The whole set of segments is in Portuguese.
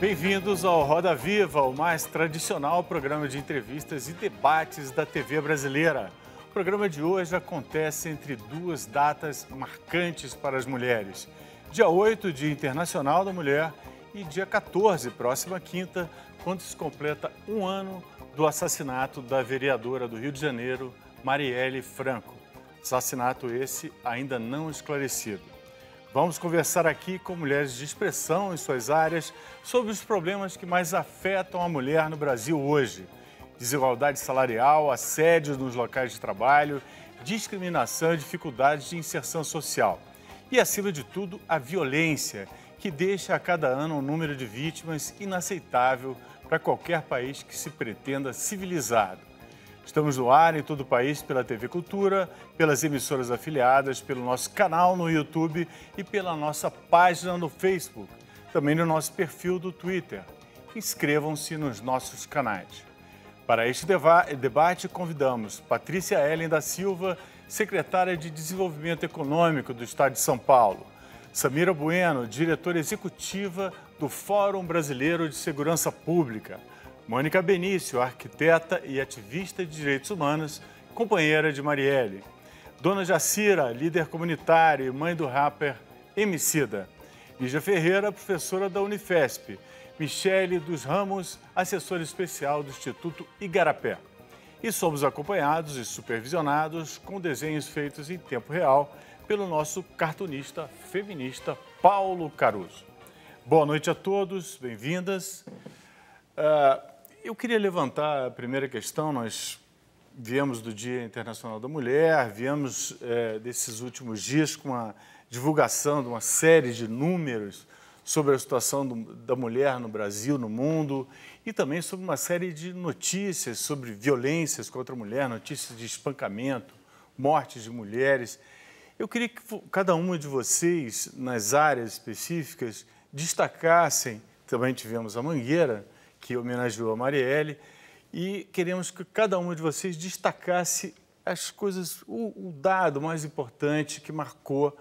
Bem-vindos ao Roda Viva, o mais tradicional programa de entrevistas e debates da TV brasileira. O programa de hoje acontece entre duas datas marcantes para as mulheres. Dia 8, Dia Internacional da Mulher, e dia 14, próxima quinta, quando se completa um ano do assassinato da vereadora do Rio de Janeiro, Marielle Franco. Assassinato esse ainda não esclarecido. Vamos conversar aqui com mulheres de expressão em suas áreas sobre os problemas que mais afetam a mulher no Brasil hoje. Desigualdade salarial, assédio nos locais de trabalho, discriminação e dificuldades de inserção social. E, acima de tudo, a violência, que deixa a cada ano um número de vítimas inaceitável para qualquer país que se pretenda civilizado. Estamos no ar em todo o país pela TV Cultura, pelas emissoras afiliadas, pelo nosso canal no YouTube e pela nossa página no Facebook, também no nosso perfil do Twitter. Inscrevam-se nos nossos canais. Para este debate, convidamos Patrícia Helen da Silva, secretária de Desenvolvimento Econômico do Estado de São Paulo, Samira Bueno, diretora executiva do Fórum Brasileiro de Segurança Pública, Mônica Benício, arquiteta e ativista de direitos humanos, companheira de Marielle. Dona Jacira, líder comunitária e mãe do rapper Emicida. Lígia Ferreira, professora da Unifesp. Michele dos Ramos, assessora especial do Instituto Igarapé. E somos acompanhados e supervisionados com desenhos feitos em tempo real pelo nosso cartunista feminista Paulo Caruso. Boa noite a todos, bem-vindas. Uh, eu queria levantar a primeira questão. Nós viemos do Dia Internacional da Mulher, viemos é, desses últimos dias com a divulgação de uma série de números sobre a situação do, da mulher no Brasil, no mundo, e também sobre uma série de notícias sobre violências contra a mulher, notícias de espancamento, mortes de mulheres. Eu queria que cada uma de vocês, nas áreas específicas, destacassem, também tivemos a Mangueira, que homenageou a Marielle, e queremos que cada uma de vocês destacasse as coisas, o, o dado mais importante que marcou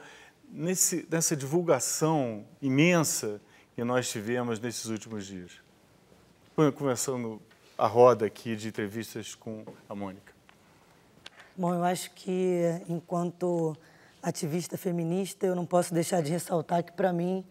nesse, nessa divulgação imensa que nós tivemos nesses últimos dias. Começando a roda aqui de entrevistas com a Mônica. Bom, eu acho que enquanto ativista feminista, eu não posso deixar de ressaltar que, para mim,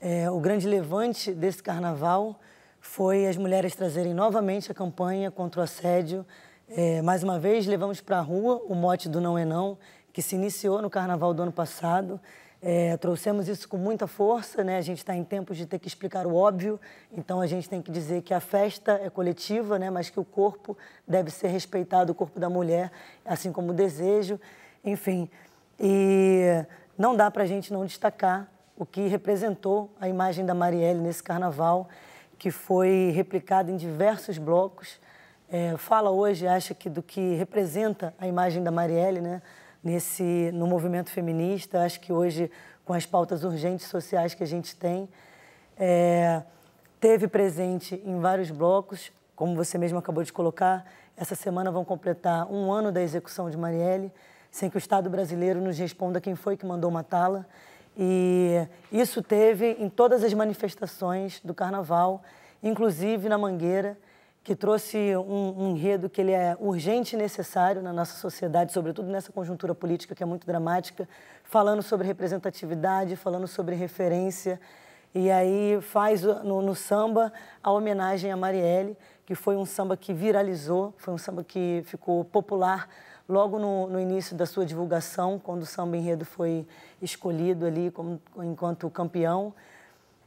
é, o grande levante desse carnaval foi as mulheres trazerem novamente a campanha contra o assédio. É, mais uma vez, levamos para a rua o mote do Não é Não, que se iniciou no carnaval do ano passado. É, trouxemos isso com muita força, né? A gente está em tempos de ter que explicar o óbvio, então a gente tem que dizer que a festa é coletiva, né? Mas que o corpo deve ser respeitado, o corpo da mulher, assim como o desejo, enfim. E não dá para a gente não destacar o que representou a imagem da Marielle nesse carnaval que foi replicada em diversos blocos. É, fala hoje, acha que do que representa a imagem da Marielle, né? Nesse, no movimento feminista, acho que hoje, com as pautas urgentes sociais que a gente tem, é, teve presente em vários blocos, como você mesmo acabou de colocar, essa semana vão completar um ano da execução de Marielle, sem que o Estado brasileiro nos responda quem foi que mandou matá-la. E isso teve em todas as manifestações do carnaval, inclusive na Mangueira, que trouxe um, um, enredo que ele é urgente e necessário na nossa sociedade, sobretudo nessa conjuntura política que é muito dramática, falando sobre representatividade, falando sobre referência. E aí faz no, no samba a homenagem a Marielle, que foi um samba que viralizou, foi um samba que ficou popular logo no, no início da sua divulgação, quando o Samba Enredo foi escolhido ali como, enquanto campeão.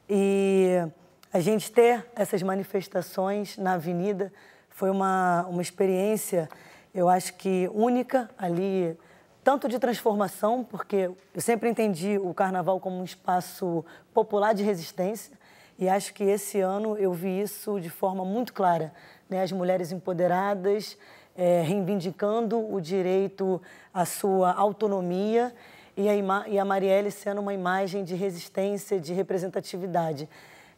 E a gente ter essas manifestações na avenida foi uma, uma experiência, eu acho que única ali, tanto de transformação, porque eu sempre entendi o carnaval como um espaço popular de resistência, e acho que esse ano eu vi isso de forma muito clara. Né? As mulheres empoderadas é, reivindicando o direito à sua autonomia e a, e a Marielle sendo uma imagem de resistência, de representatividade.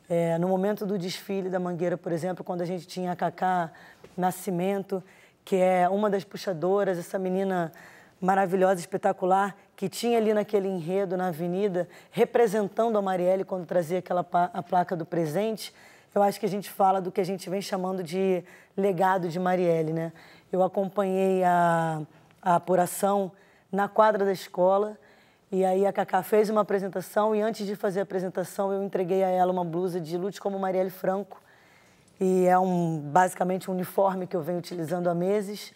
É, no momento do desfile da Mangueira, por exemplo, quando a gente tinha a Cacá Nascimento, que é uma das puxadoras, essa menina maravilhosa, espetacular, que tinha ali naquele enredo, na avenida, representando a Marielle quando trazia aquela a placa do presente, eu acho que a gente fala do que a gente vem chamando de legado de Marielle, né? Eu acompanhei a, a apuração na quadra da escola. E aí a Cacá fez uma apresentação e antes de fazer a apresentação eu entreguei a ela uma blusa de lute como Marielle Franco. E é um, basicamente um uniforme que eu venho utilizando há meses.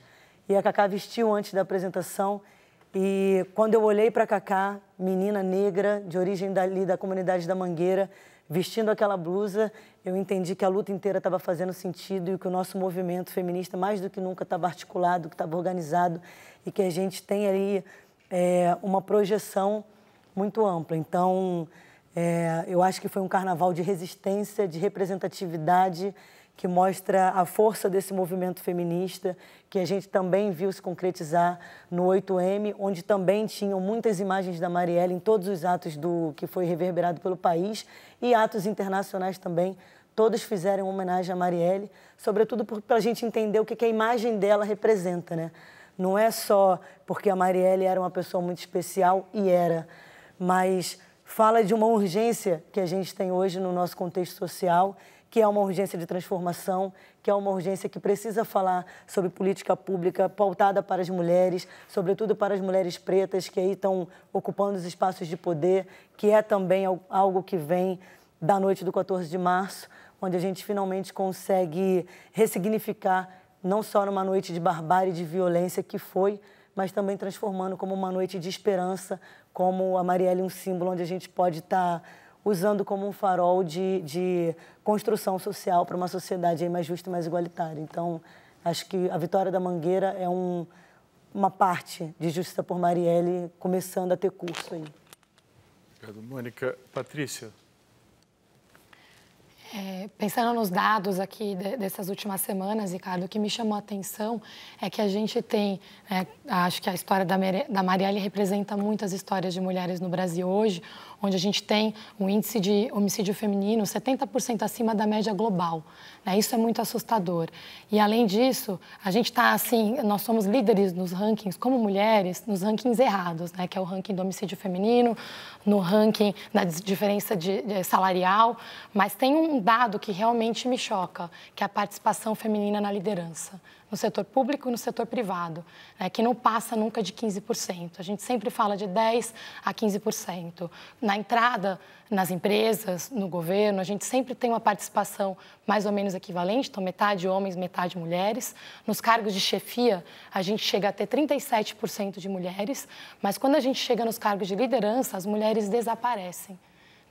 E a Cacá vestiu antes da apresentação. E quando eu olhei para a Cacá, menina negra, de origem dali da comunidade da Mangueira, vestindo aquela blusa, eu entendi que a luta inteira estava fazendo sentido e que o nosso movimento feminista, mais do que nunca, estava articulado, que estava organizado e que a gente tem ali é, uma projeção muito ampla. Então, é, eu acho que foi um carnaval de resistência, de representatividade que mostra a força desse movimento feminista, que a gente também viu se concretizar no 8M, onde também tinham muitas imagens da Marielle em todos os atos do que foi reverberado pelo país e atos internacionais também. Todos fizeram homenagem à Marielle, sobretudo para a gente entender o que, que a imagem dela representa, né? Não é só porque a Marielle era uma pessoa muito especial e era, mas fala de uma urgência que a gente tem hoje no nosso contexto social que é uma urgência de transformação, que é uma urgência que precisa falar sobre política pública pautada para as mulheres, sobretudo para as mulheres pretas que aí estão ocupando os espaços de poder, que é também algo que vem da noite do 14 de março, onde a gente finalmente consegue ressignificar não só numa noite de barbárie, de violência que foi, mas também transformando como uma noite de esperança, como a Marielle um símbolo onde a gente pode estar tá usando como um farol de, de construção social para uma sociedade mais justa e mais igualitária. Então, acho que a vitória da Mangueira é um, uma parte de Justiça por Marielle começando a ter curso aí. Obrigado, Mônica. Patrícia. É, pensando nos dados aqui de, dessas últimas semanas, Ricardo, o que me chamou a atenção é que a gente tem, é, acho que a história da, da Marielle representa muitas histórias de mulheres no Brasil hoje onde a gente tem um índice de homicídio feminino 70% acima da média global. Né? Isso é muito assustador. E além disso, a gente está assim, nós somos líderes nos rankings como mulheres, nos rankings errados, né? Que é o ranking do homicídio feminino, no ranking da diferença de, de salarial. Mas tem um dado que realmente me choca, que é a participação feminina na liderança no setor público e no setor privado, né, que não passa nunca de 15%. A gente sempre fala de 10% a 15%. Na entrada nas empresas, no governo, a gente sempre tem uma participação mais ou menos equivalente, então metade homens, metade mulheres. Nos cargos de chefia, a gente chega a ter 37% de mulheres, mas quando a gente chega nos cargos de liderança, as mulheres desaparecem.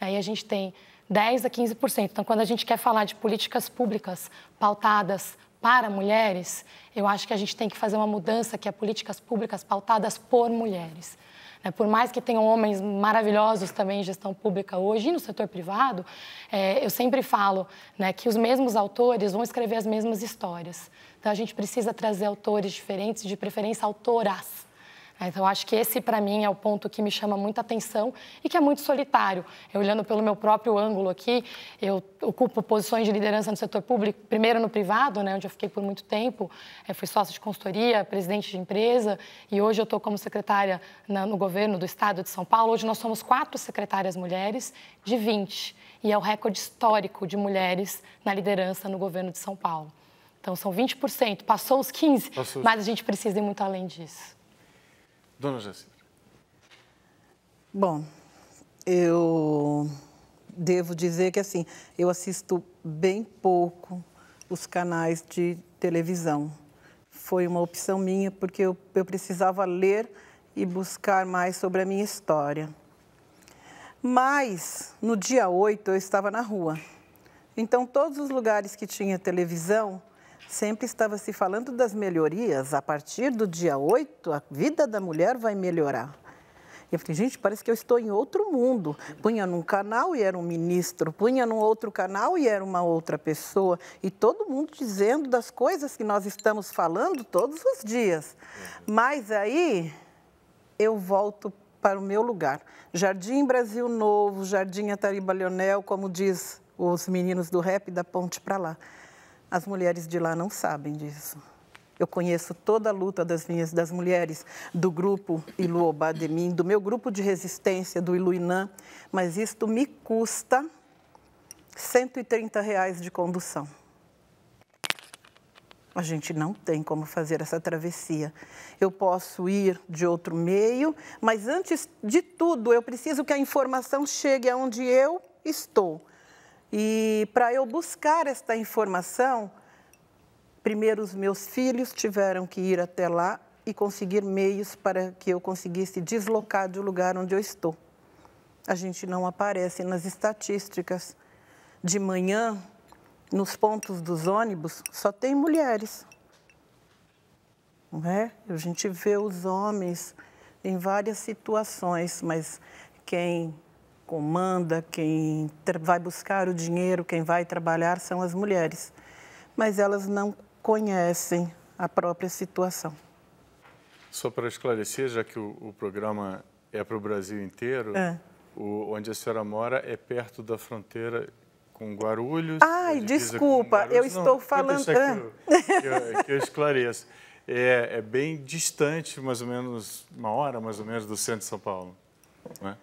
Aí né, a gente tem 10 a 15%. Então, quando a gente quer falar de políticas públicas pautadas para mulheres, eu acho que a gente tem que fazer uma mudança que é políticas públicas pautadas por mulheres. Né? Por mais que tenham homens maravilhosos também em gestão pública hoje e no setor privado, é, eu sempre falo né, que os mesmos autores vão escrever as mesmas histórias. Então a gente precisa trazer autores diferentes, de preferência autoras então, acho que esse, para mim, é o ponto que me chama muita atenção e que é muito solitário. Eu, olhando pelo meu próprio ângulo aqui, eu ocupo posições de liderança no setor público, primeiro no privado, né, onde eu fiquei por muito tempo, eu eh, fui sócio de consultoria, presidente de empresa, e hoje eu estou como secretária na, no governo do Estado de São Paulo. Hoje nós somos quatro secretárias mulheres de 20, e é o recorde histórico de mulheres na liderança no governo de São Paulo. Então, são 20%, passou os 15%, passou. mas a gente precisa ir muito além disso. Dona Jacinta. Bom, eu devo dizer que assim, eu assisto bem pouco os canais de televisão. Foi uma opção minha porque eu, eu precisava ler e buscar mais sobre a minha história. Mas no dia 8 eu estava na rua. Então todos os lugares que tinha televisão, Sempre estava se falando das melhorias. A partir do dia 8, a vida da mulher vai melhorar. E eu falei, gente, parece que eu estou em outro mundo. Punha num canal e era um ministro, punha num outro canal e era uma outra pessoa. E todo mundo dizendo das coisas que nós estamos falando todos os dias. Mas aí eu volto para o meu lugar. Jardim Brasil Novo, Jardim Atariba Leonel, como diz os meninos do rap da ponte para lá. As mulheres de lá não sabem disso. Eu conheço toda a luta das minhas das mulheres do grupo Iluobá de do meu grupo de resistência do Iluinã, mas isto me custa 130 reais de condução. A gente não tem como fazer essa travessia. Eu posso ir de outro meio, mas antes de tudo, eu preciso que a informação chegue aonde eu estou. E para eu buscar esta informação, primeiro os meus filhos tiveram que ir até lá e conseguir meios para que eu conseguisse deslocar do lugar onde eu estou. A gente não aparece nas estatísticas. De manhã, nos pontos dos ônibus, só tem mulheres. Não é? A gente vê os homens em várias situações, mas quem comanda, quem vai buscar o dinheiro, quem vai trabalhar são as mulheres. Mas elas não conhecem a própria situação. Só para esclarecer, já que o, o programa é para o Brasil inteiro, é. o, onde a senhora mora é perto da fronteira com Guarulhos. Ai, desculpa, Guarulhos. eu estou Não, falando. Que eu, que, é que eu esclareço. É, é, bem distante, mais ou menos, uma hora mais ou menos, do centro de São Paulo. Não é?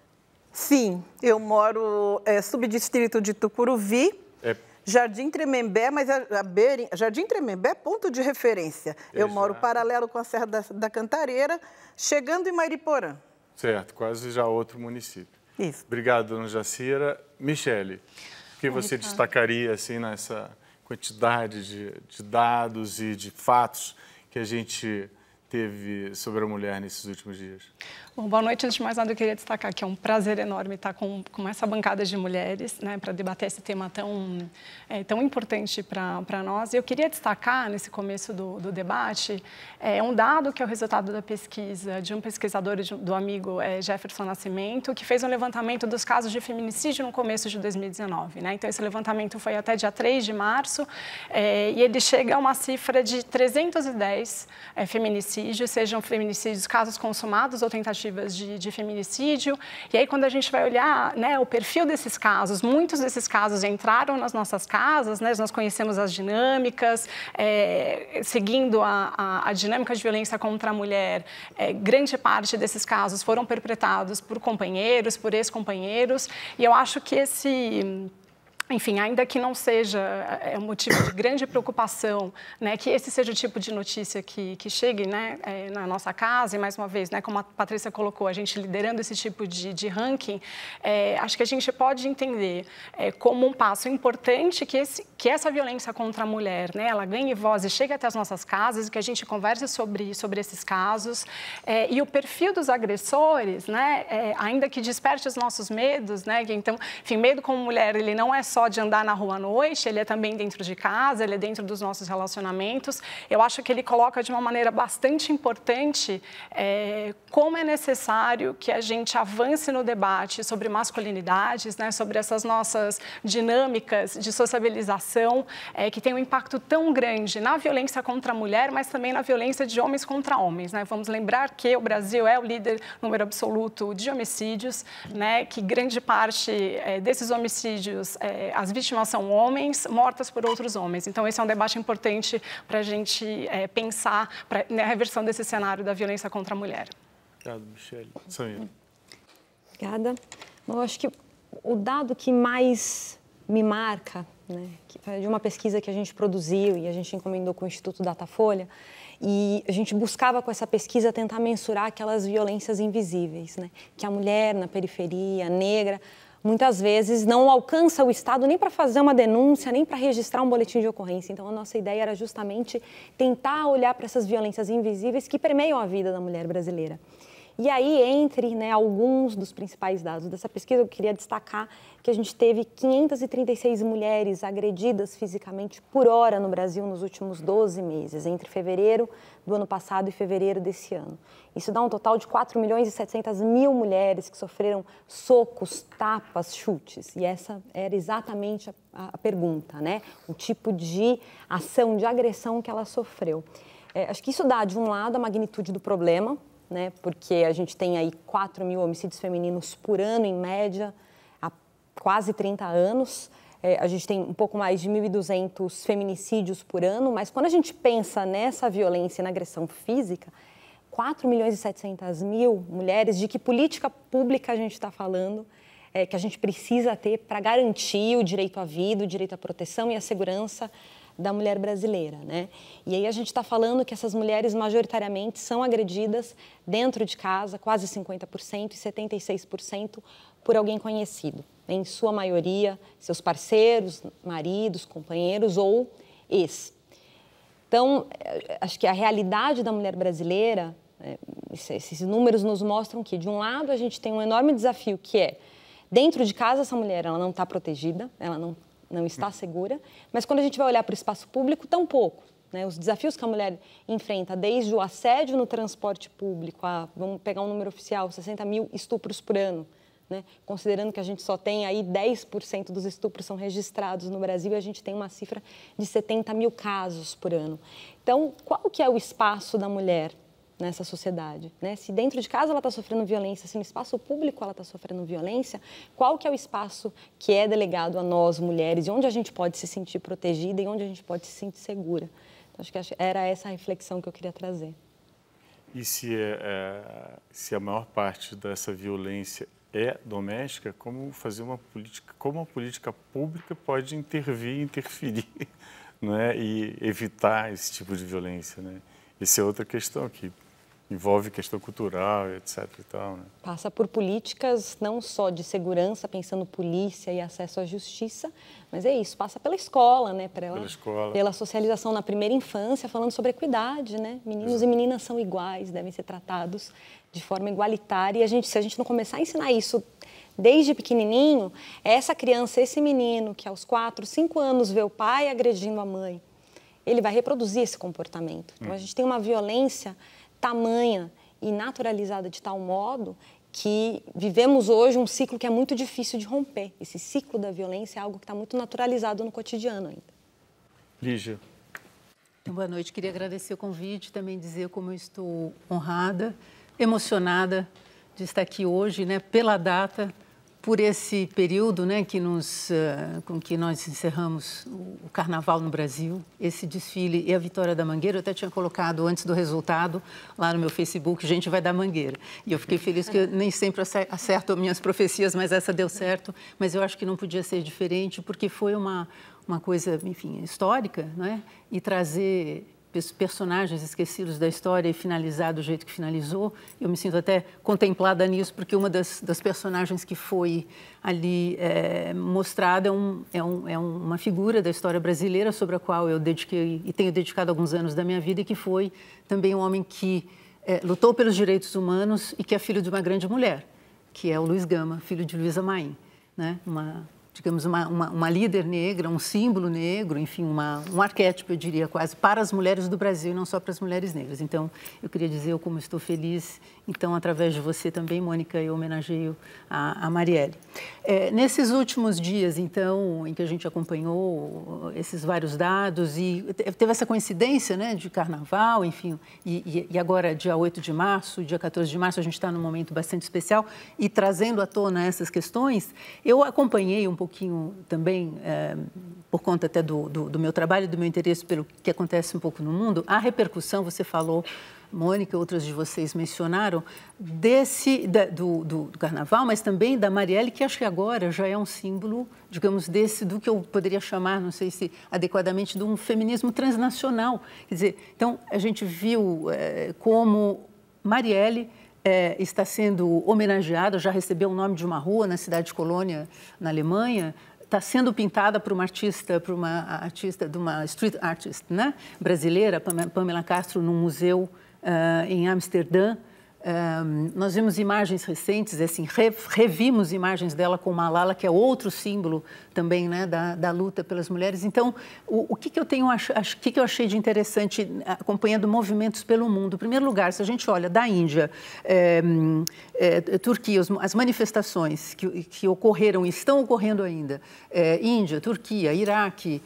Sim, eu moro é, subdistrito de Tucuruvi, é. Jardim Tremembé, mas é a, a Jardim Tremembé é ponto de referência. Eu moro paralelo com a Serra da, da Cantareira, chegando em Mariporã. Certo, quase já outro município. Isso. Obrigado, dona Jacira. Michele, o que você Obrigado. destacaria assim nessa quantidade de, de dados e de fatos que a gente teve sobre a mulher nesses últimos dias? Bom, boa noite. Antes de mais nada, eu queria destacar que é um prazer enorme estar com, com essa bancada de mulheres né, para debater esse tema tão, é, tão importante para nós. E eu queria destacar, nesse começo do, do debate, é, um dado que é o resultado da pesquisa de um pesquisador de, do amigo é, Jefferson Nascimento, que fez um levantamento dos casos de feminicídio no começo de 2019. Né? Então, esse levantamento foi até dia 3 de março é, e ele chega a uma cifra de 310 é, feminicídios, sejam feminicídios casos consumados ou tentativas tentativas de, de, feminicídio. E aí, quando a gente vai olhar né, o perfil desses casos, muitos desses casos entraram nas nossas casas, né, nós conhecemos as dinâmicas, é, seguindo a, a, a, dinâmica de violência contra a mulher, é, grande parte desses casos foram perpetrados por companheiros, por ex-companheiros, e eu acho que esse enfim, ainda que não seja eh, é um motivo de grande preocupação, né, que esse seja o tipo de notícia que, que chegue, né, é, na nossa casa e mais uma vez, né, como a Patrícia colocou, a gente liderando esse tipo de, de ranking, é, acho que a gente pode entender é, como um passo importante que, esse, que essa violência contra a mulher, né, ela ganhe voz e chegue até as nossas casas, que a gente converse sobre sobre esses casos e o perfil dos agressores, né, ainda que desperte os nossos medos, né, que então, enfim, medo como mulher ele não é só só de andar na rua à noite, ele é também dentro de casa, ele é dentro dos nossos relacionamentos. Eu acho que ele coloca de uma maneira bastante importante é, como é necessário que a gente avance no debate sobre masculinidades, né, sobre essas nossas dinâmicas de sociabilização é, que tem um impacto tão grande na violência contra a mulher, mas também na violência de homens contra homens. Né? Vamos lembrar que o Brasil é o líder número absoluto de homicídios, né, que grande parte é, desses homicídios é, eh, as vítimas são homens mortas por outros homens. Então, esse é um debate importante para a gente é, pensar pra, na né, reversão desse cenário da violência contra a mulher. Obrigado, Michelle, Sonia. Obrigada. Bom, eu acho que o dado que mais me marca, né, de uma pesquisa que a gente produziu e a gente encomendou com o Instituto Datafolha, e a gente buscava com essa pesquisa tentar mensurar aquelas violências invisíveis, né, que a mulher na periferia, negra, muitas vezes não alcança o Estado nem para fazer uma denúncia, nem para registrar um boletim de ocorrência. Então, a nossa ideia era justamente tentar olhar para essas violências invisíveis que permeiam a vida da mulher brasileira. E aí, entre né, alguns dos principais dados dessa pesquisa, eu queria destacar que a gente teve 536 mulheres agredidas fisicamente por hora no Brasil nos últimos 12 meses, entre fevereiro do ano passado e fevereiro desse ano. Isso dá um total de 4 milhões e 700 mil mulheres que sofreram socos, tapas, chutes. E essa era exatamente a, a pergunta, né? O tipo de ação de agressão que ela sofreu. É, acho que isso dá, de um lado, a magnitude do problema, né? Porque a gente tem aí 4 mil homicídios femininos por ano, em média, há quase 30 anos. É, a gente tem um pouco mais de 1.200 feminicídios por ano, mas quando a gente pensa nessa violência e na agressão física, 4 milhões e 700 mil mulheres, de que política pública a gente está falando, é, que a gente precisa ter para garantir o direito à vida, o direito à proteção e à segurança da mulher brasileira, né? E aí a gente está falando que essas mulheres majoritariamente são agredidas dentro de casa, quase 50% e 76% por alguém conhecido, em sua maioria seus parceiros, maridos, companheiros ou ex. Então, eh, acho que a realidade da mulher brasileira, né, esses números nos mostram que, de um lado, a gente tem um enorme desafio que é Dentro de casa, essa mulher ela não está protegida, ela não não está segura. Mas quando a gente vai olhar para o espaço público, tão pouco. Né? Os desafios que a mulher enfrenta, desde o assédio no transporte público, a, vamos pegar um número oficial, 60 mil estupros por ano. Né? Considerando que a gente só tem aí 10% dos estupros são registrados no Brasil e a gente tem uma cifra de 70 mil casos por ano. Então, qual que é o espaço da mulher nessa sociedade, né? Se dentro de casa ela está sofrendo violência, se no espaço público ela está sofrendo violência, qual que é o espaço que é delegado a nós mulheres e onde a gente pode se sentir protegida e onde a gente pode se sentir segura? Então, acho que era essa a reflexão que eu queria trazer. E se, é, é, se a maior parte dessa violência é doméstica, como fazer uma política, como a política pública pode intervir, interferir, né, e evitar esse tipo de violência, né? Essa é outra questão aqui envolve questão cultural, etc. E tal, né? Passa por políticas não só de segurança, pensando polícia e acesso à justiça, mas é isso, passa pela escola, né? Pela, pela escola. Pela socialização na primeira infância, falando sobre equidade, né? Meninos Exato. e meninas são iguais, devem ser tratados de forma igualitária. E a gente, se a gente não começar a ensinar isso desde pequenininho, essa criança, esse menino que aos 4, 5 anos vê o pai agredindo a mãe, ele vai reproduzir esse comportamento. Então, hum. a gente tem uma violência tamanha e naturalizada de tal modo que vivemos hoje um ciclo que é muito difícil de romper. Esse ciclo da violência é algo que está muito naturalizado no cotidiano ainda. Lígia. Então, boa noite. Queria agradecer o convite, também dizer como eu estou honrada, emocionada de estar aqui hoje, né, pela data por esse período né, que nos, uh, com que nós encerramos o carnaval no Brasil, esse desfile e a vitória da Mangueira, eu até tinha colocado antes do resultado lá no meu Facebook, gente vai dar Mangueira. E eu fiquei feliz que eu nem sempre acerto minhas profecias, mas essa deu certo. Mas eu acho que não podia ser diferente, porque foi uma, uma coisa, enfim, histórica, né? E trazer personagens esquecidos da história e finalizar do jeito que finalizou. Eu me sinto até contemplada nisso, porque uma das, das personagens que foi ali é, mostrada é, um, é, um, é, uma figura da história brasileira sobre a qual eu dediquei e tenho dedicado alguns anos da minha vida e que foi também um homem que é, lutou pelos direitos humanos e que é filho de uma grande mulher, que é o Luiz Gama, filho de Luísa Maim, né? uma digamos, uma, uma, uma, líder negra, um símbolo negro, enfim, uma, um arquétipo, eu diria quase, para as mulheres do Brasil e não só para as mulheres negras. Então, eu queria dizer como estou feliz então, através de você também, Mônica, eu homenageio a, a Marielle. É, nesses últimos dias, então, em que a gente acompanhou esses vários dados e teve essa coincidência né, de carnaval, enfim, e, e agora dia 8 de março, dia 14 de março, a gente está num momento bastante especial e trazendo à tona essas questões, eu acompanhei um pouquinho também, é, por conta até do, do, do meu trabalho, do meu interesse pelo que acontece um pouco no mundo, a repercussão, você falou Mônica e outras de vocês mencionaram, desse da, do, do, do, carnaval, mas também da Marielle, que acho que agora já é um símbolo, digamos, desse, do que eu poderia chamar, não sei se adequadamente, de um feminismo transnacional. Quer dizer, então, a gente viu é, como Marielle é, está sendo homenageada, já recebeu o nome de uma rua na cidade de Colônia, na Alemanha, está sendo pintada por uma artista, por uma artista de uma street artist, né, brasileira, Pamela Castro, num museu ah, em Amsterdã, um, ah, nós vimos imagens recentes, assim, revimos imagens dela com Malala, que é outro símbolo também né, da, da luta pelas mulheres. Então, o, o que, que eu tenho ach, que, que eu achei de interessante acompanhando movimentos pelo mundo? Em primeiro lugar, se a gente olha da Índia, é, é, Turquia, as manifestações que, que ocorreram e estão ocorrendo ainda, é, Índia, Turquia, Iraque,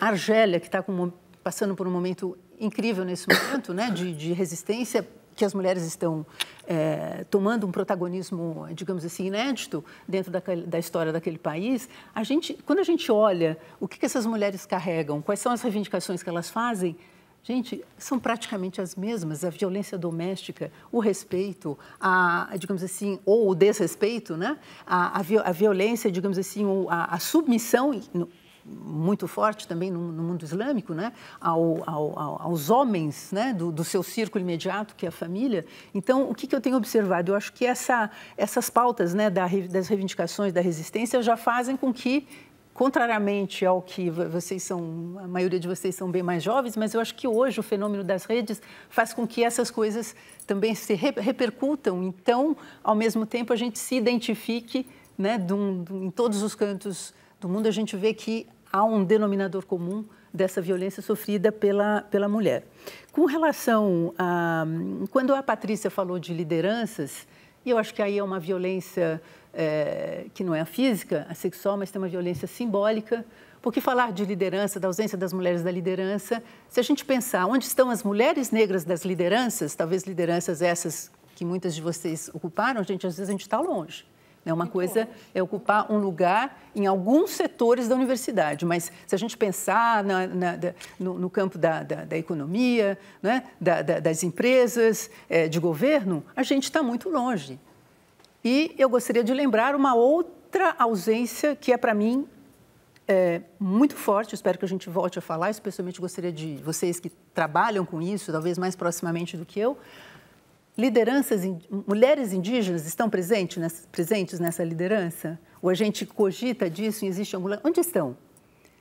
Argélia, que está com passando por um momento incrível nesse momento, né, de, de resistência que as mulheres estão é, tomando um protagonismo, digamos assim, inédito dentro da, da, história daquele país, a gente, quando a gente olha o que, que essas mulheres carregam, quais são as reivindicações que elas fazem, gente, são praticamente as mesmas, a violência doméstica, o respeito, a, digamos assim, ou o desrespeito, né? a, a, a violência, digamos assim, a, a submissão, muito forte também no, no mundo islâmico, né? Ao, ao, aos homens né? Do, do, seu círculo imediato, que é a família. Então, o que, que eu tenho observado? Eu acho que essa, essas pautas né? Da, das reivindicações, da resistência, já fazem com que contrariamente ao que vocês são, a maioria de vocês são bem mais jovens, mas eu acho que hoje o fenômeno das redes faz com que essas coisas também se repercutam. Então, ao mesmo tempo, a gente se identifique, né, em todos os cantos do mundo, a gente vê que há um denominador comum dessa violência sofrida pela, pela mulher. Com relação a. Quando a Patrícia falou de lideranças, e eu acho que aí é uma violência é, que não é a física, a sexual, mas tem uma violência simbólica, porque falar de liderança, da ausência das mulheres da liderança, se a gente pensar onde estão as mulheres negras das lideranças, talvez lideranças essas que muitas de vocês ocuparam, gente, às vezes a gente está longe. É Uma coisa é ocupar um lugar em alguns setores da universidade, mas se a gente pensar na, na, no, no, campo da, da, da economia, né? da, das empresas, é, de governo, a gente está muito longe. E eu gostaria de lembrar uma outra ausência que é, para mim, é, muito forte, espero que a gente volte a falar, especialmente gostaria de vocês que trabalham com isso, talvez mais proximamente do que eu, lideranças, mulheres indígenas estão presentes nessa, presentes nessa liderança? Ou a gente cogita disso e existe alguma... Onde estão?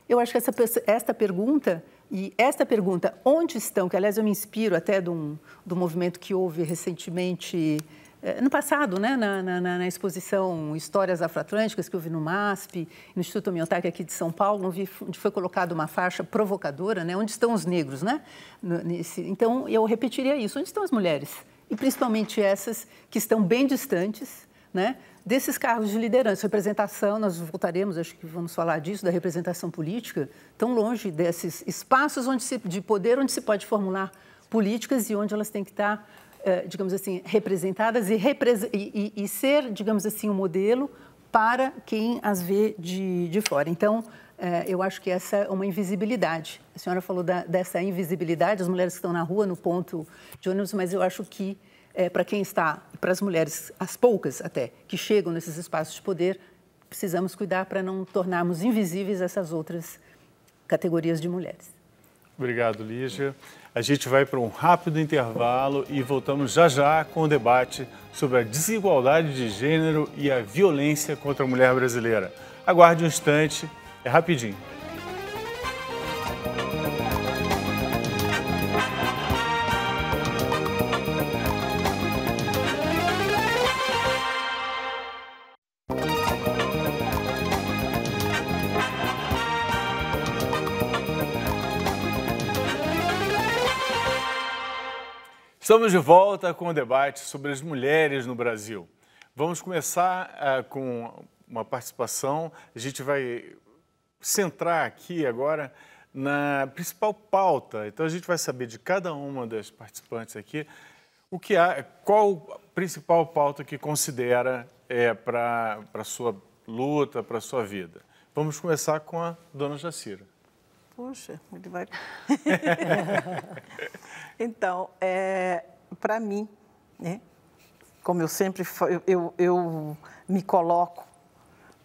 Eu acho que essa, esta pergunta, e esta pergunta, onde estão, que aliás eu me inspiro até de um, do movimento que houve recentemente, eh, no passado, né, na, na, na exposição Histórias Afroatlânticas, que eu vi no MASP, no Instituto Miotaque aqui de São Paulo, onde foi colocada uma faixa provocadora, né, onde estão os negros, né? Nesse, então, eu repetiria isso, onde estão as mulheres? e principalmente essas que estão bem distantes, né? desses cargos de liderança, representação, nós voltaremos, acho que vamos falar disso, da representação política, tão longe desses espaços onde se, de poder onde se pode formular políticas e onde elas têm que estar, eh, digamos assim, representadas e, e, e, e ser, digamos assim, um modelo para quem as vê de, de fora. Então, é, eu acho que essa é uma invisibilidade. A senhora falou da, dessa invisibilidade, as mulheres que estão na rua, no ponto de ônibus, mas eu acho que é, para quem está, para as mulheres, as poucas até, que chegam nesses espaços de poder, precisamos cuidar para não tornarmos invisíveis essas outras categorias de mulheres. Obrigado, Lígia. A gente vai para um rápido intervalo e voltamos já já com o debate sobre a desigualdade de gênero e a violência contra a mulher brasileira. Aguarde um instante é rapidinho. Estamos de volta com o debate sobre as mulheres no Brasil. Vamos começar ah, com uma participação. A gente vai centrar aqui agora na principal pauta. Então a gente vai saber de cada uma das participantes aqui o que há, qual a principal pauta que considera é, para a sua luta, para a sua vida. Vamos começar com a dona Jacira. Puxa, ele vai. então, é, para mim, né, como eu sempre eu, eu me coloco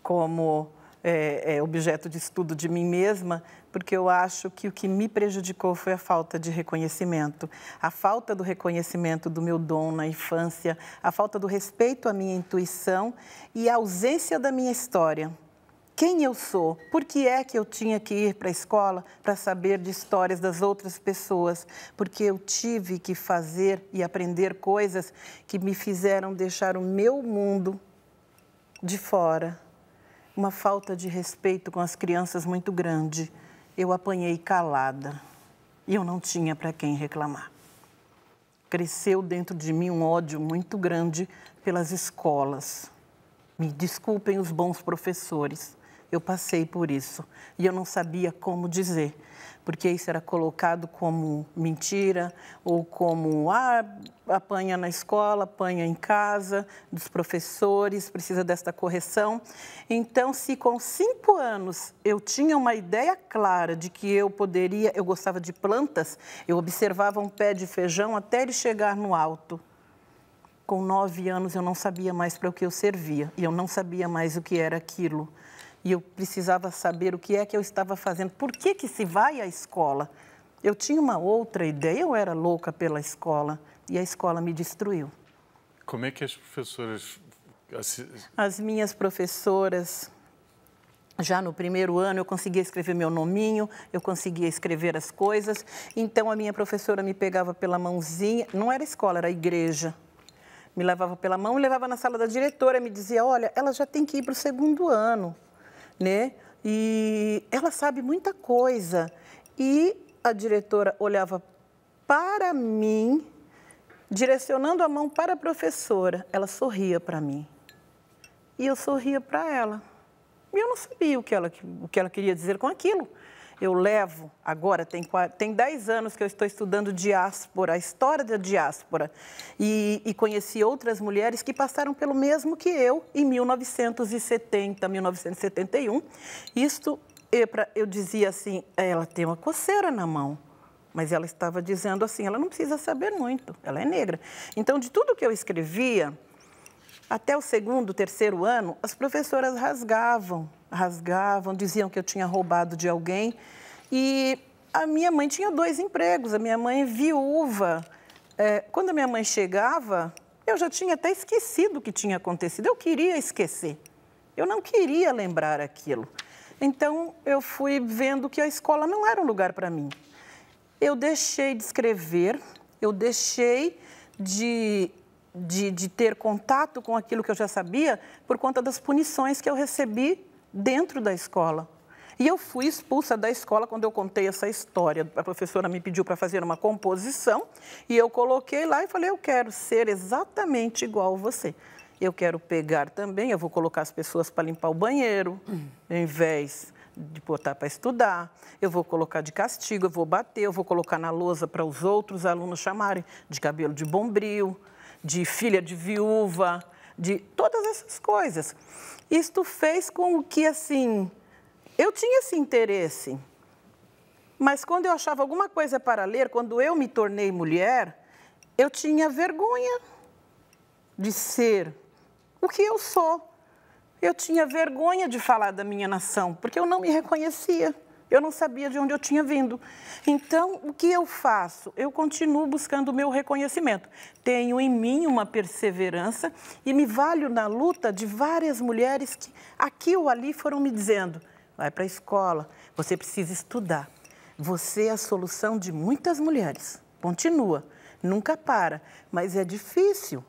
como é, é, objeto de estudo de mim mesma, porque eu acho que o que me prejudicou foi a falta de reconhecimento. A falta do reconhecimento do meu dom na infância, a falta do respeito à minha intuição e a ausência da minha história quem eu sou, por que é que eu tinha que ir para a escola para saber de histórias das outras pessoas, porque eu tive que fazer e aprender coisas que me fizeram deixar o meu mundo de fora uma falta de respeito com as crianças muito grande. Eu apanhei calada e eu não tinha para quem reclamar. Cresceu dentro de mim um ódio muito grande pelas escolas. Me desculpem os bons professores, eu passei por isso e eu não sabia como dizer porque isso era colocado como mentira ou como ah, apanha na escola, apanha em casa, dos professores, precisa desta correção. Então, se com cinco anos eu tinha uma ideia clara de que eu poderia, eu gostava de plantas, eu observava um pé de feijão até ele chegar no alto com nove anos eu não sabia mais para o que eu servia e eu não sabia mais o que era aquilo e eu precisava saber o que é que eu estava fazendo, por que, que se vai à escola. Eu tinha uma outra ideia, eu era louca pela escola e a escola me destruiu. Como é que as professoras. As minhas professoras, já no primeiro ano, eu conseguia escrever meu nominho, eu conseguia escrever as coisas. Então a minha professora me pegava pela mãozinha, não era escola, era igreja. Me levava pela mão, e levava na sala da diretora, me dizia: Olha, ela já tem que ir para o segundo ano né? E ela sabe muita coisa. E a diretora olhava para mim, direcionando a mão para a professora. Ela sorria para mim. E eu sorria para ela. E eu não sabia o que ela, o que ela queria dizer com aquilo. Eu levo, agora tem, tem 10 anos que eu estou estudando diáspora, a história da diáspora, e, e conheci outras mulheres que passaram pelo mesmo que eu em 1970, 1971. Isto, eu dizia assim, ela tem uma coceira na mão. Mas ela estava dizendo assim, ela não precisa saber muito, ela é negra. Então, de tudo que eu escrevia, até o segundo, terceiro ano, as professoras rasgavam rasgavam, diziam que eu tinha roubado de alguém. E a minha mãe tinha dois empregos, a minha mãe é viúva. É, quando a minha mãe chegava, eu já tinha até esquecido o que tinha acontecido. Eu queria esquecer, eu não queria lembrar aquilo. Então, eu fui vendo que a escola não era um lugar para mim. Eu deixei de escrever, eu deixei de, de, de ter contato com aquilo que eu já sabia por conta das punições que eu recebi dentro da escola. E eu fui expulsa da escola quando eu contei essa história. A professora me pediu para fazer uma composição e eu coloquei lá e falei: eu quero ser exatamente igual você. Eu quero pegar também, eu vou colocar as pessoas para limpar o banheiro, hum. em vez de botar para estudar, eu vou colocar de castigo, eu vou bater, eu vou colocar na lousa para os outros alunos chamarem de cabelo de bombril, de filha de viúva, de todas essas coisas. Isto fez com que, assim, eu tinha esse interesse, mas quando eu achava alguma coisa para ler, quando eu me tornei mulher, eu tinha vergonha de ser o que eu sou. Eu tinha vergonha de falar da minha nação, porque eu não me reconhecia. Eu não sabia de onde eu tinha vindo. Então, o que eu faço? Eu continuo buscando o meu reconhecimento. Tenho em mim uma perseverança e me valho na luta de várias mulheres que aqui ou ali foram me dizendo: vai para a escola, você precisa estudar. Você é a solução de muitas mulheres. Continua, nunca para, mas é difícil.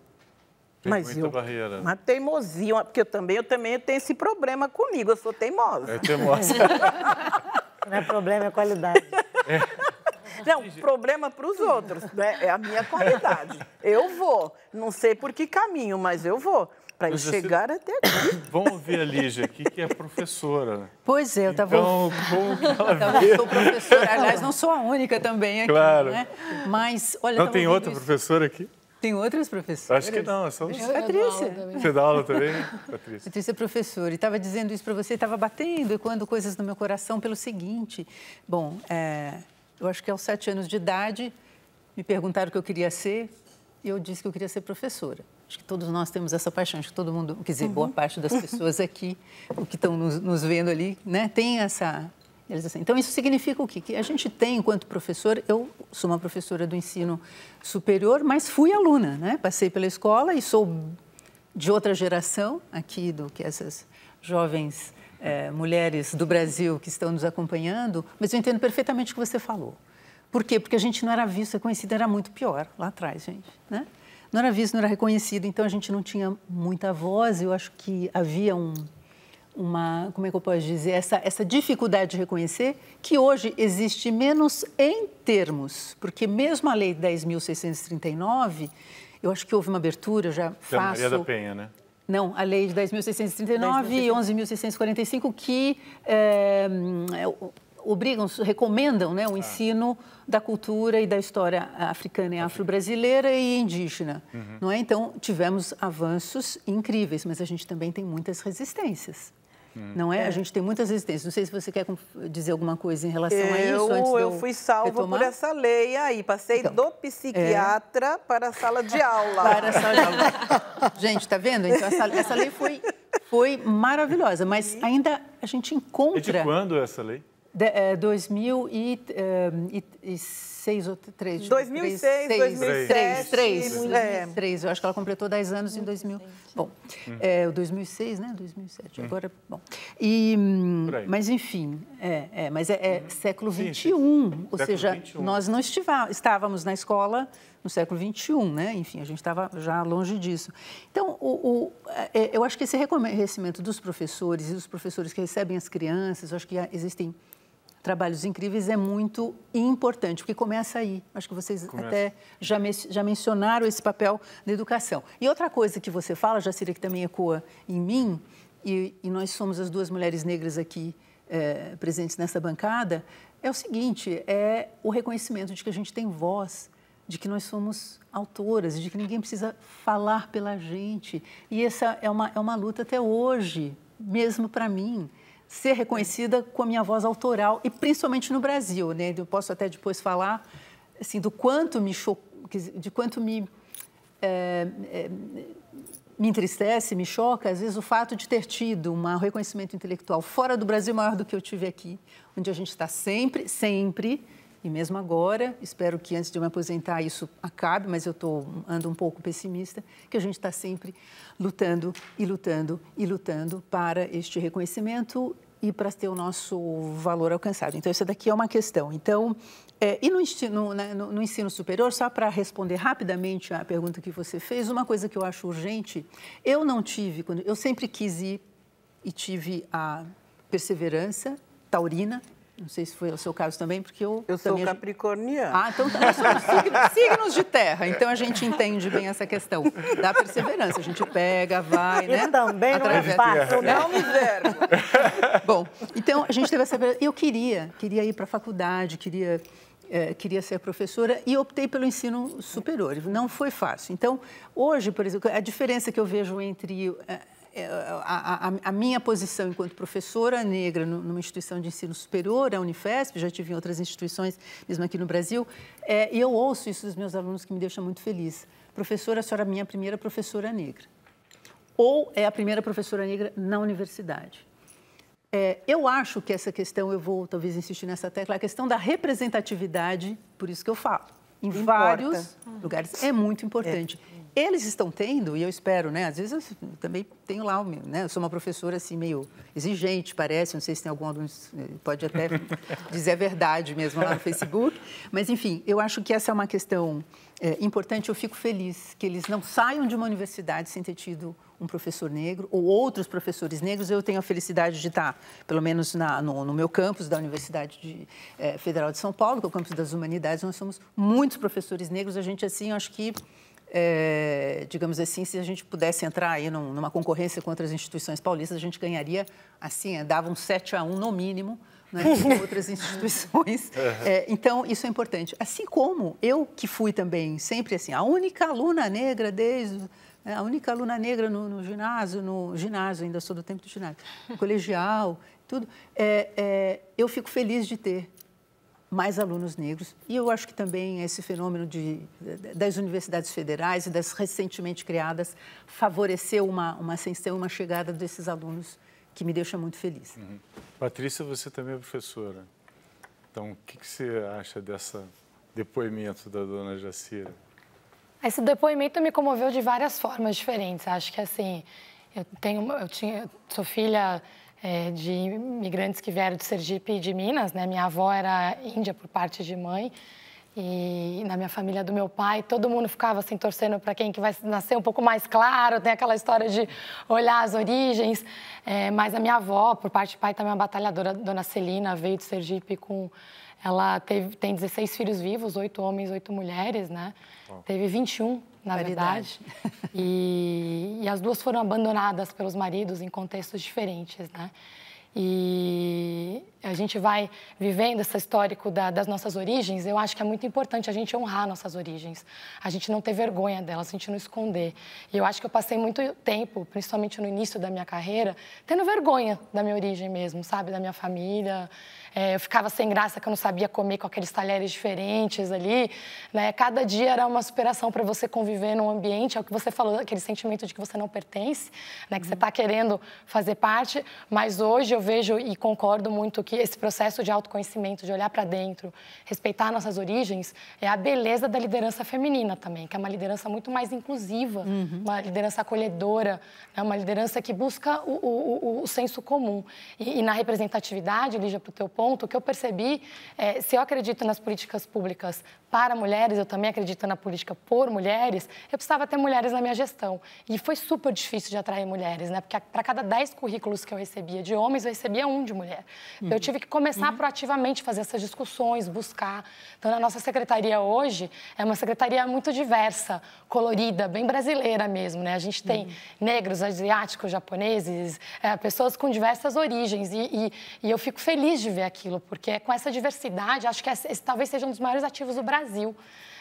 Tem mas eu, barreira. Uma teimosia, porque eu também, eu também tenho esse problema comigo, eu sou teimosa. É teimosa. Não é problema, é qualidade. É. Não, problema para os outros, né? É a minha qualidade. Eu vou. Não sei por que caminho, mas eu vou. Para é, chegar até aqui. Vamos ver a Lígia aqui, que é professora. Pois é, eu estava... Então, como que ela então, Eu sou professora. Aliás, não sou a única também aqui, claro. né? Mas, olha... Não tem outra isso. professora aqui? Tem outras professoras? Acho que não, é são os você. Patrícia. Você dá aula também? Patrícia. Patrícia é professora. E estava dizendo isso para você, estava batendo e quando coisas no meu coração pelo seguinte. Bom, é, eu acho que aos sete anos de idade me perguntaram o que eu queria ser e eu disse que eu queria ser professora. Acho que todos nós temos essa paixão, acho que todo mundo, quer dizer, boa uhum. parte das pessoas aqui, o que estão nos, nos vendo ali, né, tem essa Assim, então, isso significa o quê? Que a gente tem, enquanto professor, eu sou uma professora do ensino superior, mas fui aluna, né? Passei pela escola e sou de outra geração aqui do que essas jovens é, mulheres do Brasil que estão nos acompanhando, mas eu entendo perfeitamente o que você falou. Por quê? Porque a gente não era visto, reconhecido, era muito pior lá atrás, gente, né? Não era visto, não era reconhecido, então a gente não tinha muita voz. Eu acho que havia um, uma, como é que eu posso dizer, essa, essa dificuldade de reconhecer que hoje existe menos em termos, porque mesmo a lei 10.639, eu acho que houve uma abertura, eu já faço... É Maria da Penha, né? Não, a lei de 10.639 e 11.645 que é, obrigam, recomendam né, o ah. ensino ah. da cultura e da história africana e afro-brasileira e indígena. Uhum. Não é? Então, tivemos avanços incríveis, mas a gente também tem muitas resistências. Hum. Não é? A é. gente tem muitas resistências. Não sei se você quer dizer alguma coisa em relação eu, a isso. Antes eu fui salvo retomar. por essa lei aí. Passei então, do é. psiquiatra é... para a sala de aula. Para a sala de aula. gente, está vendo? Então, essa, essa lei foi, foi maravilhosa, mas ainda a gente encontra. E é de quando essa lei? De, é, 2006 seis ou três? 2006, três, 2007. Três, três, é. Eu acho que ela completou 10 anos em 2000. Bom, uhum. é, 2006, né? 2007. Hum. Agora, bom. E, mas, enfim, é, é mas é, hum. século XXI. Sim, ou seja, 21. nós não estávamos na escola no século XXI, né? Enfim, a gente estava já longe disso. Então, o, o, é, é, eu acho que esse reconhecimento dos professores e dos professores que recebem as crianças, eu acho que existem Trabalhos Incríveis é muito importante, porque começa aí. Acho que vocês começa. até já, me, já mencionaram esse papel da educação. E outra coisa que você fala, Jacira, que também ecoa em mim, e, e nós somos as duas mulheres negras aqui é, presentes nessa bancada, é o seguinte: é o reconhecimento de que a gente tem voz, de que nós somos autoras, de que ninguém precisa falar pela gente. E essa é uma, é uma luta até hoje, mesmo para mim ser reconhecida com a minha voz autoral e principalmente no Brasil, né? Eu posso até depois falar assim do quanto me cho... de quanto me é, é, me entristece, me choca, às vezes, o fato de ter tido um reconhecimento intelectual fora do Brasil maior do que eu tive aqui, onde a gente está sempre, sempre e mesmo agora, espero que antes de eu me aposentar isso acabe, mas eu tô, ando um pouco pessimista, que a gente está sempre lutando e lutando e lutando para este reconhecimento e para ter o nosso valor alcançado. Então, essa daqui é uma questão. Então, é, e no ensino, né, no, no ensino superior, só para responder rapidamente à pergunta que você fez, uma coisa que eu acho urgente, eu não tive, quando, eu sempre quis ir e tive a perseverança taurina, não sei se foi o seu caso também, porque eu. Eu sou capricorniana. Ah, então nós tá, somos signos de terra. Então a gente entende bem essa questão da perseverança. A gente pega, vai, né? Eu também Através... não é fácil, né? Não me verbo. Bom, então a gente teve essa. Eu queria, queria ir para a faculdade, queria. É, queria ser professora e optei pelo ensino superior. Não foi fácil. Então, hoje, por exemplo, a diferença que eu vejo entre é, é, a, a, minha posição enquanto professora negra numa instituição de ensino superior, a Unifesp, já tive em outras instituições, mesmo aqui no Brasil, é, e eu ouço isso dos meus alunos que me deixa muito feliz. Professora, a senhora é a minha primeira professora negra. Ou é a primeira professora negra na universidade. É, eu acho que essa questão, eu vou talvez insistir nessa tecla, é a questão da representatividade, por isso que eu falo, em Importa. vários uhum. lugares, é muito é. importante. É eles estão tendo, e eu espero, né? Às vezes eu também tenho lá o meu, né? Eu sou uma professora assim, meio exigente, parece, não sei se tem algum aluno, eh, pode até dizer a verdade mesmo lá no Facebook. Mas, enfim, eu acho que essa é uma questão é, importante. Eu fico feliz que eles não saiam de uma universidade sem ter tido um professor negro ou outros professores negros. Eu tenho a felicidade de estar, pelo menos na, no, no, meu campus da Universidade de, eh, Federal de São Paulo, que é o campus das Humanidades, nós somos muitos professores negros. A gente, assim, acho que é, digamos assim, se a gente pudesse entrar aí num, numa concorrência com outras instituições paulistas, a gente ganharia, assim, eh, dava um 7 a 1 no mínimo, né, com outras instituições. É, então, isso é importante. Assim como eu, que fui também sempre assim, a única aluna negra desde... Né, a única aluna negra no, no, ginásio, no ginásio, ainda sou do tempo do ginásio, colegial, tudo. É, eu fico feliz de ter mais alunos negros. E eu acho que também esse fenômeno de, das universidades federais e das recentemente criadas favoreceu uma, uma ascensão, uma chegada desses alunos que me deixa muito feliz. Uhum. Patrícia, você também é professora. Então, o que, que você acha dessa depoimento da dona Jacira? Esse depoimento me comoveu de várias formas diferentes. Acho que assim, eu tenho, eu tinha, sou filha é, de imigrantes que vieram de Sergipe e de Minas, né? Minha avó era índia por parte de mãe e na minha família do meu pai, todo mundo ficava assim torcendo para quem que vai nascer um pouco mais claro, tem aquela história de olhar as origens. É, mas a minha avó, por parte de pai, também é uma batalhadora, dona Celina, veio de Sergipe com ela teve, tem 16 filhos vivos, oito homens, oito mulheres, né? Wow. Teve 21 é na verdade. E, e, as duas foram abandonadas pelos maridos em contextos diferentes, né? E a gente vai vivendo esse histórico da, das nossas origens. Eu acho que é muito importante a gente honrar nossas origens, a gente não ter vergonha delas, a gente não esconder. E eu acho que eu passei muito tempo, principalmente no início da minha carreira, tendo vergonha da minha origem mesmo, sabe? Da minha família. É, eu ficava sem graça que eu não sabia comer com aqueles talheres diferentes ali. Né? Cada dia era uma superação para você conviver num ambiente, é o que você falou, aquele sentimento de que você não pertence, né? que você está querendo fazer parte. Mas hoje eu vejo e concordo muito que esse processo de autoconhecimento, de olhar para dentro, respeitar nossas origens, é a beleza da liderança feminina também, que é uma liderança muito mais inclusiva, uhum. uma liderança acolhedora, né? uma liderança que busca o, o, o, o senso comum. E, e na representatividade, Lígia, para o teu ponto, o que eu percebi, é, se eu acredito nas políticas públicas para mulheres, eu também acredito na política por mulheres, eu precisava ter mulheres na minha gestão. E foi super difícil de atrair mulheres, né? Porque para cada 10 currículos que eu recebia de homens, eu recebia um de mulher. Uhum. Então, eu tive que começar uhum. proativamente a fazer essas discussões, buscar. Então, na nossa secretaria hoje, é uma secretaria muito diversa, colorida, bem brasileira mesmo, né? A gente tem uhum. negros, asiáticos, japoneses, é, pessoas com diversas origens. E, e, e eu fico feliz de ver aquilo, porque é com essa diversidade, acho que esse talvez seja um dos maiores ativos do Brasil.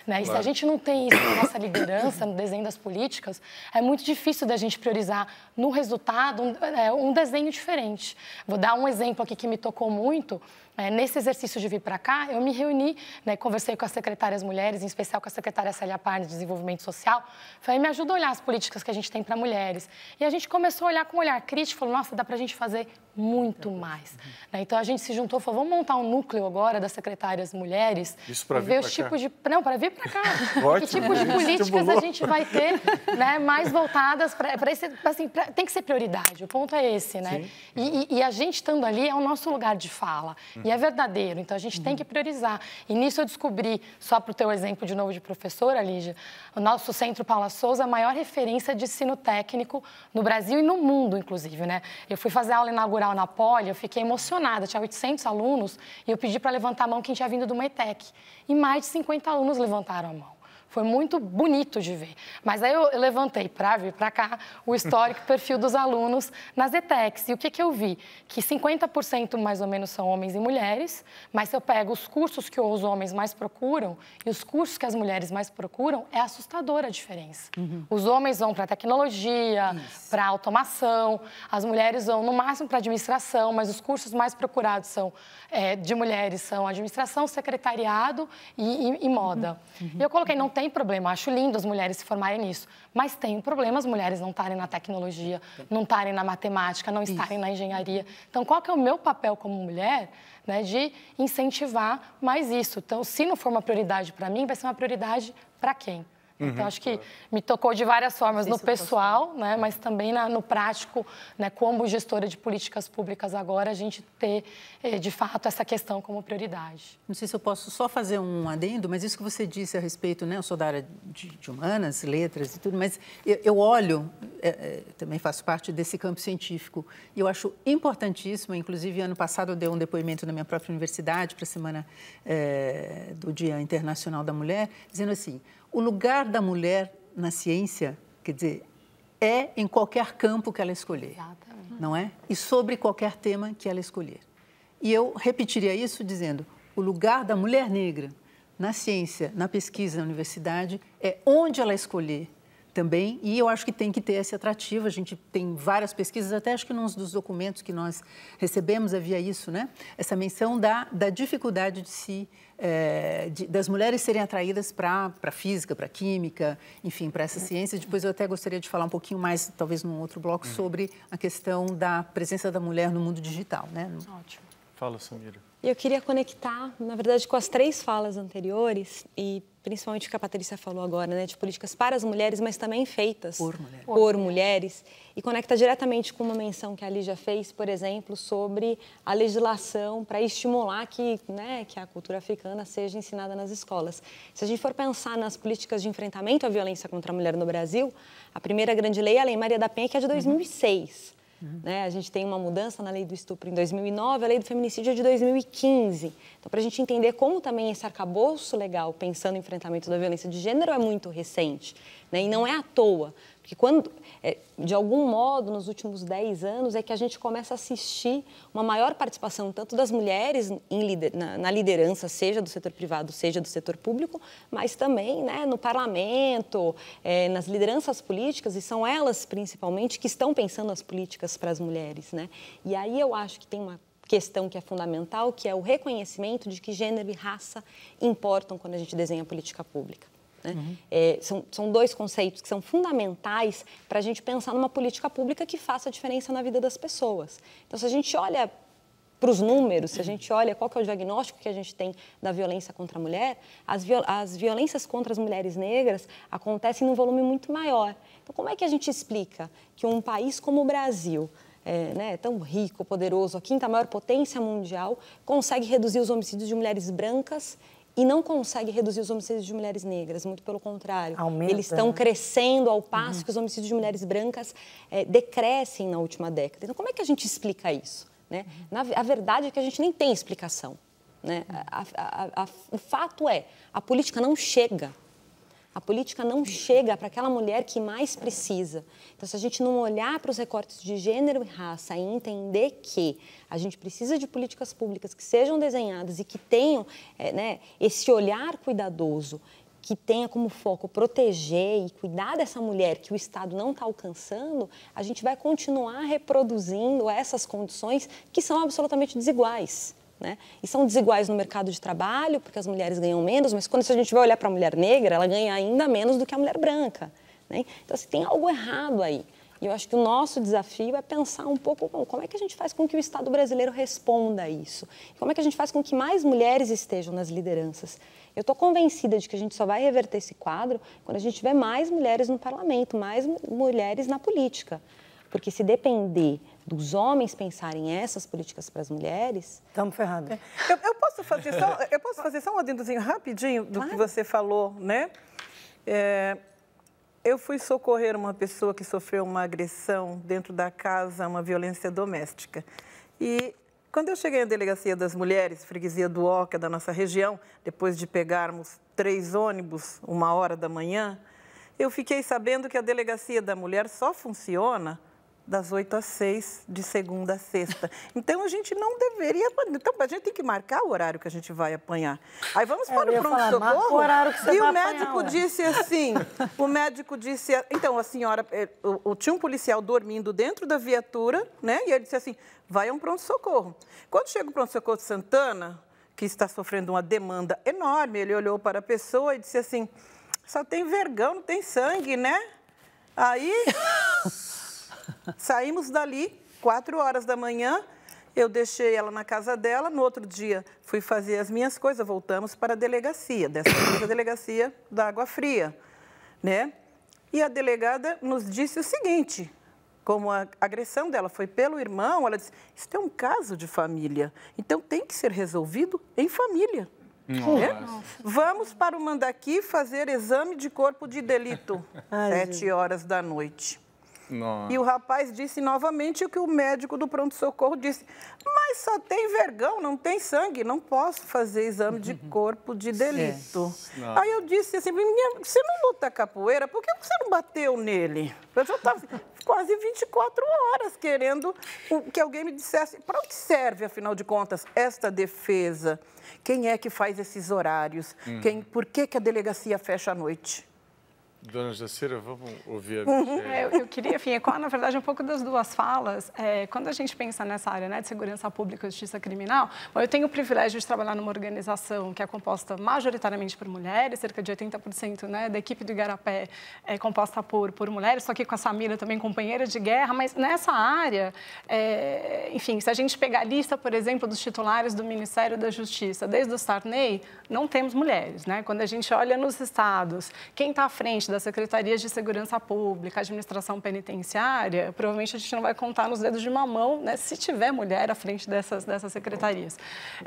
Né? E se a gente não tem isso na nossa liderança, no desenho das políticas, é muito difícil da gente priorizar no resultado um, é, um desenho diferente. Vou dar um exemplo aqui que me tocou muito, é, nesse exercício de vir para cá, eu me reuni, né, conversei com as secretárias mulheres, em especial com a secretária Célia Parnes de Desenvolvimento Social, falei, me ajuda a olhar as políticas que a gente tem para mulheres. E a gente começou a olhar com um olhar crítico, falou, nossa, dá para a gente fazer muito uhum. mais. Uhum. Né, então a gente se juntou, falou, vamos montar um núcleo agora das secretárias mulheres, Isso para ver os tipos de... Não, para vir para cá. Ótimo, que tipo de políticas estimulou. a gente vai ter né, mais voltadas para esse... Assim, pra, tem que ser prioridade, o ponto é esse, né? E, e, e, a gente estando ali é o nosso lugar de fala. Uhum e é verdadeiro. Então a gente uhum. tem que priorizar. E nisso eu descobri, só para o teu exemplo de novo de professora, Lígia, o nosso Centro Paula Souza, é a maior referência de ensino técnico no Brasil e no mundo, inclusive, né? Eu fui fazer aula inaugural na Poli, eu fiquei emocionada, tinha 800 alunos e eu pedi para levantar a mão quem tinha vindo do METEC. E mais de 50 alunos levantaram a mão. Foi muito bonito de ver. Mas aí eu levantei para vir para cá o histórico perfil dos alunos nas ETECs. E o que, que eu vi? Que 50% mais ou menos são homens e mulheres, mas se eu pego os cursos que os homens mais procuram e os cursos que as mulheres mais procuram, é assustadora a diferença. Uhum. Os homens vão para tecnologia, para automação, as mulheres vão no máximo para administração, mas os cursos mais procurados são é, de mulheres são administração, secretariado e, e, e moda. Uhum. E eu coloquei, não uhum. tem tem problema, acho lindo as mulheres se formarem nisso, mas tem um problema as mulheres não estarem na tecnologia, não estarem na matemática, não estarem isso. na engenharia. Então, qual que é o meu papel como mulher, né, de incentivar mais isso? Então, se não for uma prioridade para mim, vai ser uma prioridade para quem? Então, uhum. Então, acho que me tocou de várias formas, no pessoal, né, mas também na, no prático, né, como gestora de políticas públicas agora, a gente ter, eh, de fato, essa questão como prioridade. Não sei se eu posso só fazer um adendo, mas isso que você disse a respeito, né, eu sou da área de, de humanas, letras e tudo, mas eu, eu olho, é, também faço parte desse campo científico, e eu acho importantíssimo, inclusive ano passado eu dei um depoimento na minha própria universidade para a Semana é, do Dia Internacional da Mulher, dizendo assim, o lugar da mulher na ciência, quer dizer, é em qualquer campo que ela escolher. Exatamente. Não é? E sobre qualquer tema que ela escolher. E eu repetiria isso dizendo: o lugar da mulher negra na ciência, na pesquisa, na universidade, é onde ela escolher também, e eu acho que tem que ter esse atrativo. A gente tem várias pesquisas, até acho que num dos documentos que nós recebemos havia isso, né? Essa menção da, da dificuldade de se, é, de, das mulheres serem atraídas para a física, para a química, enfim, para essa ciência. Depois eu até gostaria de falar um pouquinho mais, talvez num outro bloco, hum. sobre a questão da presença da mulher no mundo digital, né? Ótimo. Fala, Samira. Eu queria conectar, na verdade, com as três falas anteriores e principalmente o que a Patrícia falou agora, né, de políticas para as mulheres, mas também feitas por, mulher. por, mulheres. mulheres, e conecta diretamente com uma menção que a Lígia fez, por exemplo, sobre a legislação para estimular que, né, que a cultura africana seja ensinada nas escolas. Se a gente for pensar nas políticas de enfrentamento à violência contra a mulher no Brasil, a primeira grande lei é a Lei Maria da Penha, que é de 2006. Uhum. Uhum. Né? A gente tem uma mudança na lei do estupro em 2009, a lei do feminicídio é de 2015. Então, para a gente entender como também esse arcabouço legal, pensando em enfrentamento da violência de gênero, é muito recente. Né? E não é à toa. Porque quando, é, de algum modo, nos últimos 10 anos, é que a gente começa a assistir uma maior participação tanto das mulheres na, na, liderança, seja do setor privado, seja do setor público, mas também né, no parlamento, é, nas lideranças políticas, e são elas, principalmente, que estão pensando as políticas para as mulheres. Né? E aí eu acho que tem uma questão que é fundamental, que é o reconhecimento de que gênero e raça importam quando a gente desenha a política pública. Né? Uhum. É, são, são dois conceitos que são fundamentais para a gente pensar numa política pública que faça diferença na vida das pessoas. Então, se a gente olha para os números, se a gente olha qual é o diagnóstico que a gente tem da violência contra a mulher, as, viol as violências contra as mulheres negras acontecem num volume muito maior. Então, como é que a gente explica que um país como o Brasil, é, né, tão rico, poderoso, a quinta maior potência mundial, consegue reduzir os homicídios de mulheres brancas e não consegue reduzir os homicídios de mulheres negras, muito pelo contrário. Aumenta, Eles estão né? crescendo ao passo uhum. que os homicídios de mulheres brancas é, decrescem na última década. Então, como é que a gente explica isso? Né? Uhum. Na, a verdade é que a gente nem tem explicação. Né? A, a, a, o fato é, a política não chega a política não chega para aquela mulher que mais precisa. Então, se a gente não olhar para os recortes de gênero e raça e entender que a gente precisa de políticas públicas que sejam desenhadas e que tenham é, né, esse olhar cuidadoso, que tenha como foco proteger e cuidar dessa mulher que o Estado não está alcançando, a gente vai continuar reproduzindo essas condições que são absolutamente desiguais. Né? E são desiguais no mercado de trabalho, porque as mulheres ganham menos, mas quando a gente vai olhar para a mulher negra, ela ganha ainda menos do que a mulher branca. Né? Então, assim, tem algo errado aí. E eu acho que o nosso desafio é pensar um pouco bom, como é que a gente faz com que o Estado brasileiro responda a isso? Como é que a gente faz com que mais mulheres estejam nas lideranças? Eu estou convencida de que a gente só vai reverter esse quadro quando a gente tiver mais mulheres no parlamento, mais mulheres na política. Porque se depender dos homens pensarem essas políticas para as mulheres. Estamos ferrados. É. Eu, eu, posso fazer só, eu posso fazer só um adendozinho rapidinho do claro. que você falou, né? É, eu fui socorrer uma pessoa que sofreu uma agressão dentro da casa, uma violência doméstica. E quando eu cheguei à Delegacia das Mulheres, freguesia do Oca, da nossa região, depois de pegarmos três ônibus, uma hora da manhã, eu fiquei sabendo que a Delegacia da Mulher só funciona das 8 às 6, de segunda a sexta. Então a gente não deveria. Então a gente tem que marcar o horário que a gente vai apanhar. Aí vamos é, para o pronto-socorro. E o médico apanhar, disse assim: o médico disse. Então a senhora. Eh, o, o, tinha um policial dormindo dentro da viatura, né? E ele disse assim: vai a um pronto-socorro. Quando chega o pronto-socorro de Santana, que está sofrendo uma demanda enorme, ele olhou para a pessoa e disse assim: só tem vergão, não tem sangue, né? Aí Saímos dali, quatro horas da manhã, eu deixei ela na casa dela, no outro dia fui fazer as minhas coisas, voltamos para a delegacia, dessa vez a delegacia da Água Fria, né? E a delegada nos disse o seguinte, como a agressão dela foi pelo irmão, ela disse, isso é um caso de família, então tem que ser resolvido em família. Né? Vamos para o Mandaqui fazer exame de corpo de delito, sete horas da noite. Nossa. E o rapaz disse novamente o que o médico do pronto-socorro disse. Mas só tem vergão, não tem sangue, não posso fazer exame de uhum. corpo de delito. Aí eu disse assim, menina, você não luta capoeira, por que você não bateu nele? Eu já estava quase 24 horas querendo que alguém me dissesse para onde serve, afinal de contas, esta defesa? Quem é que faz esses horários? Hum. Quem, por que, que a delegacia fecha à noite? Dona Jacira, vamos ouvir a eu, é, eu queria enfim, ecoar, na verdade, um pouco das duas falas. É, quando a gente pensa nessa área né, de segurança pública e justiça criminal, bom, eu tenho o privilégio de trabalhar numa organização que é composta majoritariamente por mulheres, cerca de 80% né, da equipe do Igarapé é composta por, por mulheres, só que com a Samira também, companheira de guerra, mas nessa área, é, enfim, se a gente pegar a lista, por exemplo, dos titulares do Ministério da Justiça, desde o Sarney, não temos mulheres. Né? Quando a gente olha nos estados, quem está à frente das secretarias de segurança pública, administração penitenciária, provavelmente a gente não vai contar nos dedos de uma mão, né, se tiver mulher à frente dessas, dessas secretarias.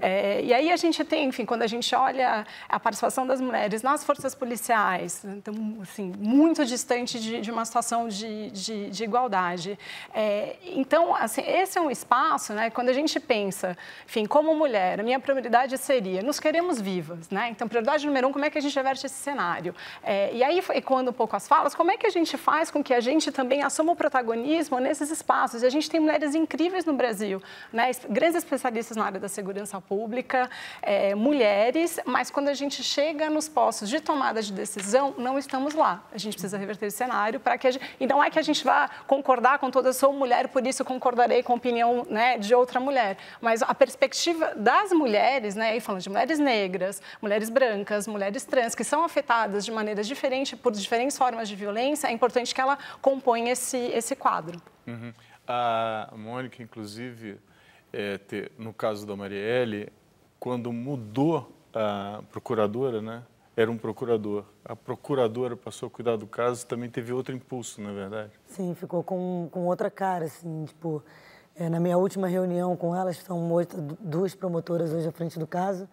É, e aí a gente tem, enfim, quando a gente olha a participação das mulheres nas forças policiais, então, assim, muito distante de, de uma situação de, de, de igualdade. É, então, assim, esse é um espaço, né, quando a gente pensa, enfim, como mulher, a minha prioridade seria, nos queremos vivas, né? Então, prioridade número um, como é que a gente reverte esse cenário? É, e aí, foi, adequando um pouco as falas, como é que a gente faz com que a gente também assuma o protagonismo nesses espaços? E a gente tem mulheres incríveis no Brasil, né? grandes especialistas na área da segurança pública, é, mulheres, mas quando a gente chega nos postos de tomada de decisão, não estamos lá. A gente precisa reverter o cenário para que a gente... E não é que a gente vá concordar com toda, sou mulher, por isso concordarei com a opinião né, de outra mulher, mas a perspectiva das mulheres, né, e falando de mulheres negras, mulheres brancas, mulheres trans, que são afetadas de maneiras diferentes por diferentes formas de violência, é importante que ela compõe esse, esse quadro. Uhum. A Mônica, inclusive, é, te, no caso da Marielle, quando mudou a procuradora, né? Era um procurador. A procuradora passou a cuidar do caso, também teve outro impulso, na é verdade? Sim, ficou com, com outra cara, assim, tipo... É, na minha última reunião com elas, são oito, duas promotoras hoje à frente do caso,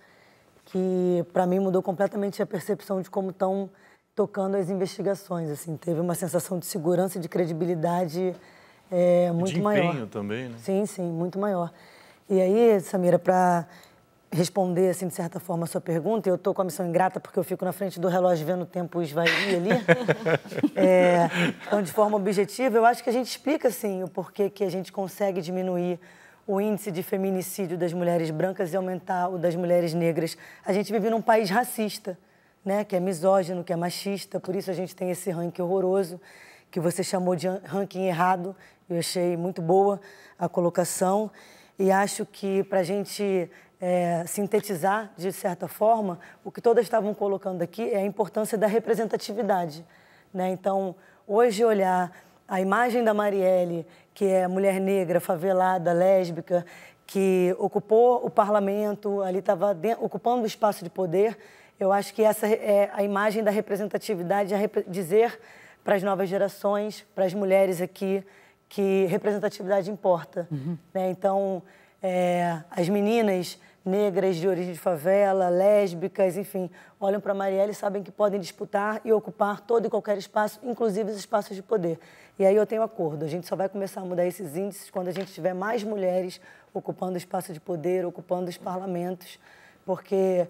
que para mim mudou completamente a percepção de como estão tocando as investigações, assim, teve uma sensação de segurança e de credibilidade é, muito de maior. De também, né? Sim, sim, muito maior. E aí, Samira, para responder, assim, de certa forma, a sua pergunta, eu estou com a missão ingrata porque eu fico na frente do relógio vendo o tempo esvair ali. é, então, de forma objetiva, eu acho que a gente explica, assim, o porquê que a gente consegue diminuir o índice de feminicídio das mulheres brancas e aumentar o das mulheres negras. A gente vive num país racista né, que é misógino, que é machista, por isso a gente tem esse ranking horroroso que você chamou de ranking errado. Eu achei muito boa a colocação e acho que para a gente é, sintetizar, de certa forma, o que todas estavam colocando aqui é a importância da representatividade. Né? Então, hoje olhar a imagem da Marielle, que é mulher negra, favelada, lésbica, que ocupou o parlamento, ali estava ocupando o espaço de poder, eu acho que essa é a imagem da representatividade, é dizer para as novas gerações, para as mulheres aqui, que representatividade importa. Uhum. Né? Então, é, as meninas negras de origem de favela, lésbicas, enfim, olham para Marielle e sabem que podem disputar e ocupar todo e qualquer espaço, inclusive os espaços de poder. E aí eu tenho acordo, a gente só vai começar a mudar esses índices quando a gente tiver mais mulheres ocupando o espaço de poder, ocupando os parlamentos, porque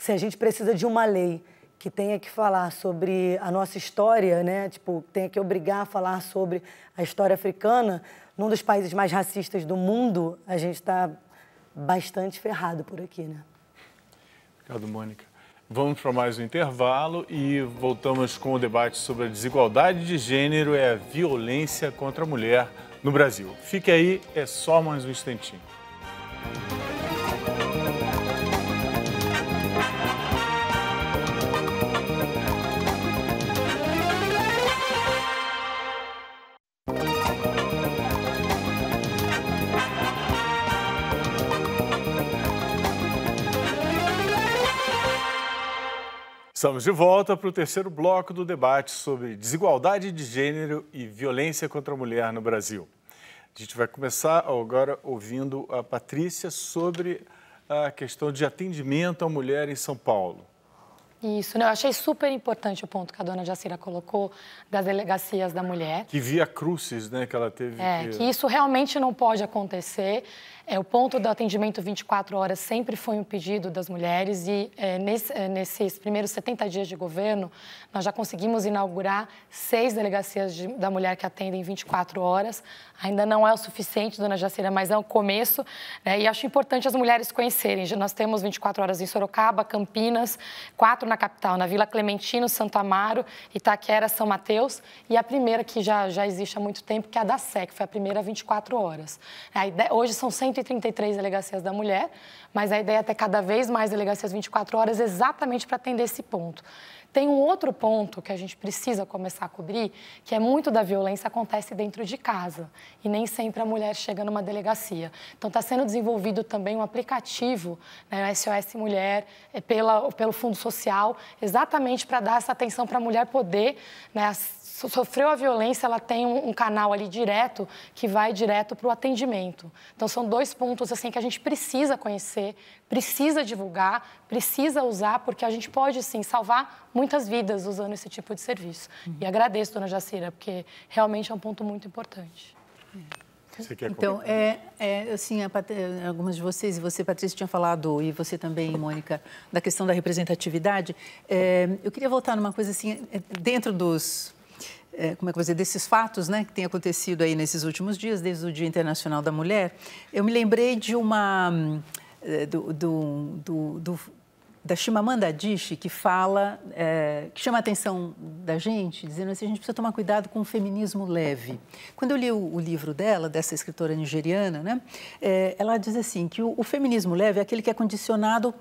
se a gente precisa de uma lei que tenha que falar sobre a nossa história, né? Tipo, tenha que obrigar a falar sobre a história africana, num dos países mais racistas do mundo, a gente está bastante ferrado por aqui, né? Obrigado, Mônica. Vamos para mais um intervalo e voltamos com o debate sobre a desigualdade de gênero e a violência contra a mulher no Brasil. Fique aí, é só mais um instantinho. Estamos de volta para o terceiro bloco do debate sobre desigualdade de gênero e violência contra a mulher no Brasil. A gente vai começar agora ouvindo a Patrícia sobre a questão de atendimento à mulher em São Paulo. Isso, né? Eu achei super importante o ponto que a dona Jacira colocou das delegacias da mulher. Que via crucis, né, que ela teve. É, que, que isso realmente não pode acontecer. É, o ponto do atendimento 24 horas sempre foi um pedido das mulheres e é, nesse, é, nesses primeiros 70 dias de governo, nós já conseguimos inaugurar seis delegacias de, da mulher que atendem 24 horas. Ainda não é o suficiente, dona Jacira, mas é um começo né, e acho importante as mulheres conhecerem. Nós temos 24 horas em Sorocaba, Campinas, quatro na capital, na Vila Clementino, Santo Amaro, Itaquera, São Mateus e a primeira que já, já existe há muito tempo, que é a da SEC, foi a primeira 24 horas. hoje são 100 133 delegacias da mulher, mas a ideia é ter cada vez mais delegacias 24 horas exatamente para atender esse ponto. Tem um outro ponto que a gente precisa começar a cobrir, que é muito da violência acontece dentro de casa e nem sempre a mulher chega numa delegacia. Então está sendo desenvolvido também um aplicativo, né, SOS Mulher, é, pela, pelo Fundo Social, exatamente para dar essa atenção para a mulher poder né, sofreu a violência, ela tem um, canal ali direto que vai direto para o atendimento. Então são dois pontos assim que a gente precisa conhecer, precisa divulgar, precisa usar, porque a gente pode sim salvar muitas vidas usando esse tipo de serviço. Uhum. E agradeço, dona Jacira, porque realmente é um ponto muito importante. Você quer então, é, é, assim, a, eh, algumas de vocês, e você, Patrícia, tinha falado, e você também, Mônica, da questão da representatividade. É, eu queria voltar numa coisa assim, eh, dentro dos é, como é que eu vou dizer, desses fatos né, que têm acontecido aí nesses últimos dias, desde o Dia Internacional da Mulher, eu me lembrei de uma. É, do, do, do, do da Chimamanda Adichie, que fala, é, que chama a atenção da gente, dizendo assim, a gente precisa tomar cuidado com o feminismo leve. Quando eu li o, o livro dela, dessa escritora nigeriana, né, é, ela diz assim, que o, o, feminismo leve é aquele que é condicionado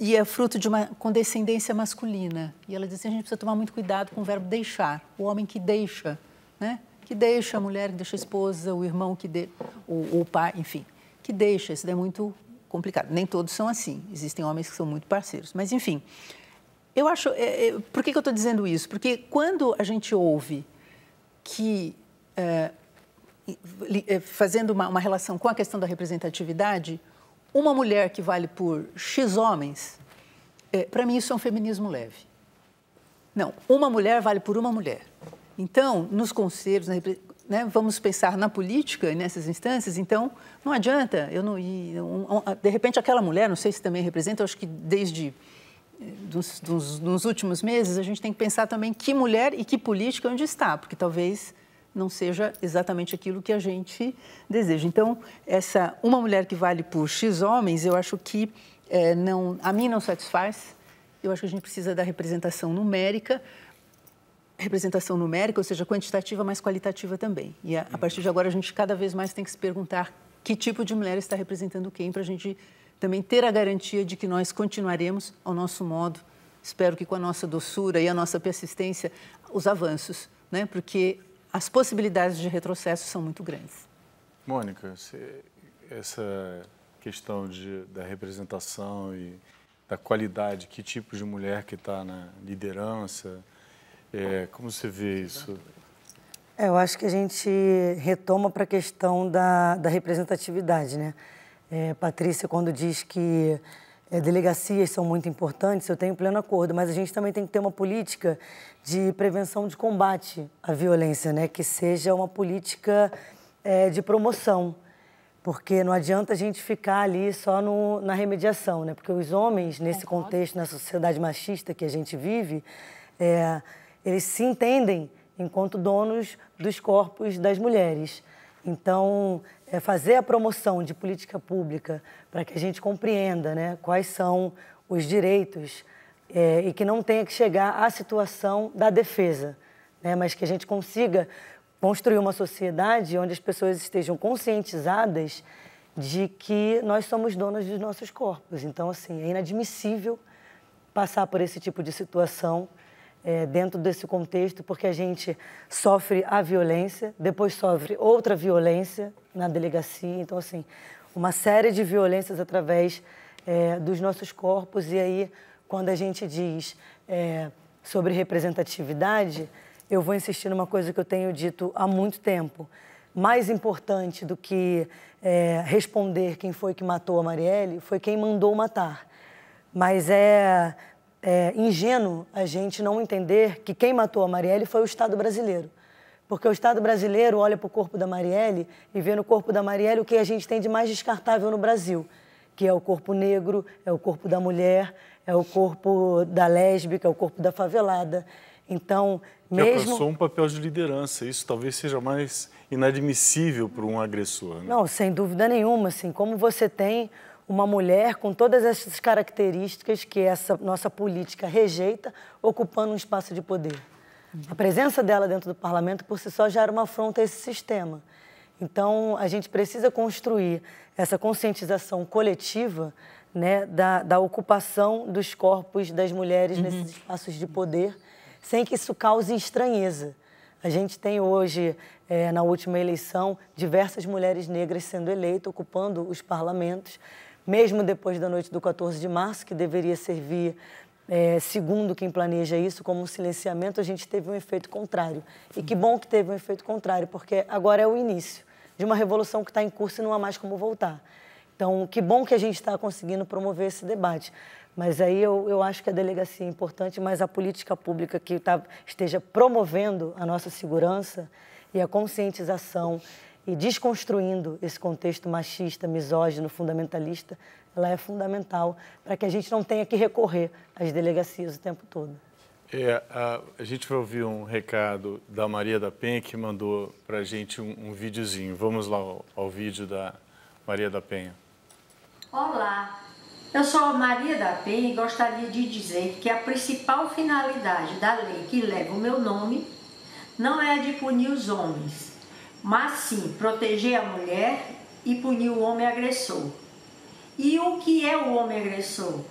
e é fruto de uma condescendência masculina. E ela diz assim, a gente precisa tomar muito cuidado com o verbo deixar. O homem que deixa, né? Que deixa a mulher, que deixa a esposa, o irmão que de... o, o pai, enfim, que deixa. Isso é muito complicado. Nem todos são assim. Existem homens que são muito parceiros. Mas enfim, eu acho. É, é, por que, que eu estou dizendo isso? Porque quando a gente ouve que é, é, fazendo uma, uma relação com a questão da representatividade, uma mulher que vale por X homens, é, para mim isso é um feminismo leve. Não, uma mulher vale por uma mulher. Então, nos conselhos, né, vamos pensar na política nessas instâncias, então não adianta. Eu não, de repente, aquela mulher, não sei se também representa, acho que desde eh, dos, dos, nos últimos meses a gente tem que pensar também que mulher e que política onde está, porque talvez não seja exatamente aquilo que a gente deseja. Então, essa uma mulher que vale por X homens, eu acho que é, não, a mim não satisfaz. Eu acho que a gente precisa da representação numérica, representação numérica, ou seja, quantitativa, mas qualitativa também. E a, a uhum. partir de agora a gente cada vez mais tem que se perguntar que tipo de mulher está representando quem para a gente também ter a garantia de que nós continuaremos ao nosso modo, espero que com a nossa doçura e a nossa persistência, os avanços, né? Porque as possibilidades de retrocesso são muito grandes. Mônica, essa questão de, da representação e da qualidade, que tipo de mulher que está na liderança, é, como você vê isso? É, eu acho que a gente retoma para a questão da, da representatividade, né? É, Patrícia, quando diz que é, delegacias são muito importantes, eu tenho pleno acordo, mas a gente também tem que ter uma política de prevenção de combate à violência, né? que seja uma política é, de promoção, porque não adianta a gente ficar ali só no, na remediação, né? porque os homens, nesse contexto, na sociedade machista que a gente vive, é, eles se entendem enquanto donos dos corpos das mulheres. Então, é fazer a promoção de política pública para que a gente compreenda né, quais são os direitos é, e que não tenha que chegar à situação da defesa, né? mas que a gente consiga construir uma sociedade onde as pessoas estejam conscientizadas de que nós somos donas dos nossos corpos. Então, assim, é inadmissível passar por esse tipo de situação é, dentro desse contexto, porque a gente sofre a violência, depois sofre outra violência na delegacia. Então, assim, uma série de violências através é, dos nossos corpos e aí quando a gente diz é, sobre representatividade, eu vou insistir numa coisa que eu tenho dito há muito tempo. Mais importante do que é, responder quem foi que matou a Marielle foi quem mandou matar. Mas é, é ingênuo a gente não entender que quem matou a Marielle foi o Estado brasileiro. Porque o Estado brasileiro olha para o corpo da Marielle e vê no corpo da Marielle o que a gente tem de mais descartável no Brasil, que é o corpo negro, é o corpo da mulher, é o corpo da lésbica, é o corpo da favelada. Então, mesmo... Que alcançou um papel de liderança. Isso talvez seja mais inadmissível para um agressor. Né? Não, sem dúvida nenhuma. Assim, como você tem uma mulher com todas essas características que essa nossa política rejeita, ocupando um espaço de poder. A presença dela dentro do parlamento, por si só, já era uma afronta a esse sistema. Então, a gente precisa construir essa conscientização coletiva né, da, da ocupação dos corpos das mulheres uhum. nesses espaços de poder, sem que isso cause estranheza. A gente tem hoje, é, na última eleição, diversas mulheres negras sendo eleitas, ocupando os parlamentos, mesmo depois da noite do 14 de março, que deveria servir é, segundo quem planeja isso, como um silenciamento, a gente teve um efeito contrário. E que bom que teve um efeito contrário, porque agora é o início de uma revolução que está em curso e não há mais como voltar. Então, que bom que a gente está conseguindo promover esse debate. Mas aí eu, eu acho que a delegacia é importante, mas a política pública que tá, esteja promovendo a nossa segurança e a conscientização e desconstruindo esse contexto machista, misógino, fundamentalista, ela é fundamental para que a gente não tenha que recorrer às delegacias o tempo todo. É, a, a, gente vai ouvir um recado da Maria da Penha que mandou para a gente um, um, videozinho. Vamos lá ao, ao, vídeo da Maria da Penha. Olá, eu sou a Maria da Penha e gostaria de dizer que a principal finalidade da lei que leva o meu nome não é a de punir os homens, mas sim proteger a mulher e punir o homem agressor. E o que é o homem agressor?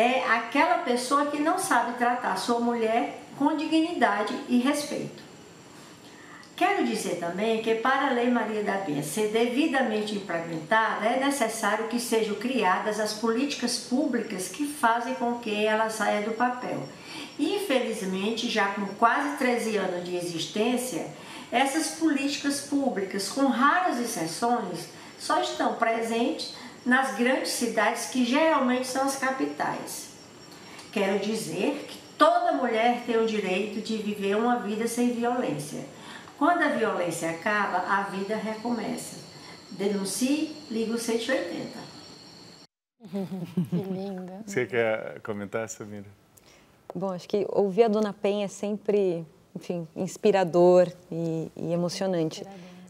é aquela pessoa que não sabe tratar sua mulher com dignidade e respeito. Quero dizer também que, para a Lei Maria da Penha ser devidamente implementada, é necessário que sejam criadas as políticas públicas que fazem com que ela saia do papel. Infelizmente, já com quase 13 anos de existência, essas políticas públicas, com raras exceções, só estão presentes nas grandes cidades que geralmente são as capitais. Quero dizer que toda mulher tem o direito de viver uma vida sem violência. Quando a violência acaba, a vida recomeça. Denuncie, liga o 180. Que linda. Você quer comentar, Samira? Bom, acho que ouvir a Dona Penha é sempre, enfim, inspirador e, e emocionante.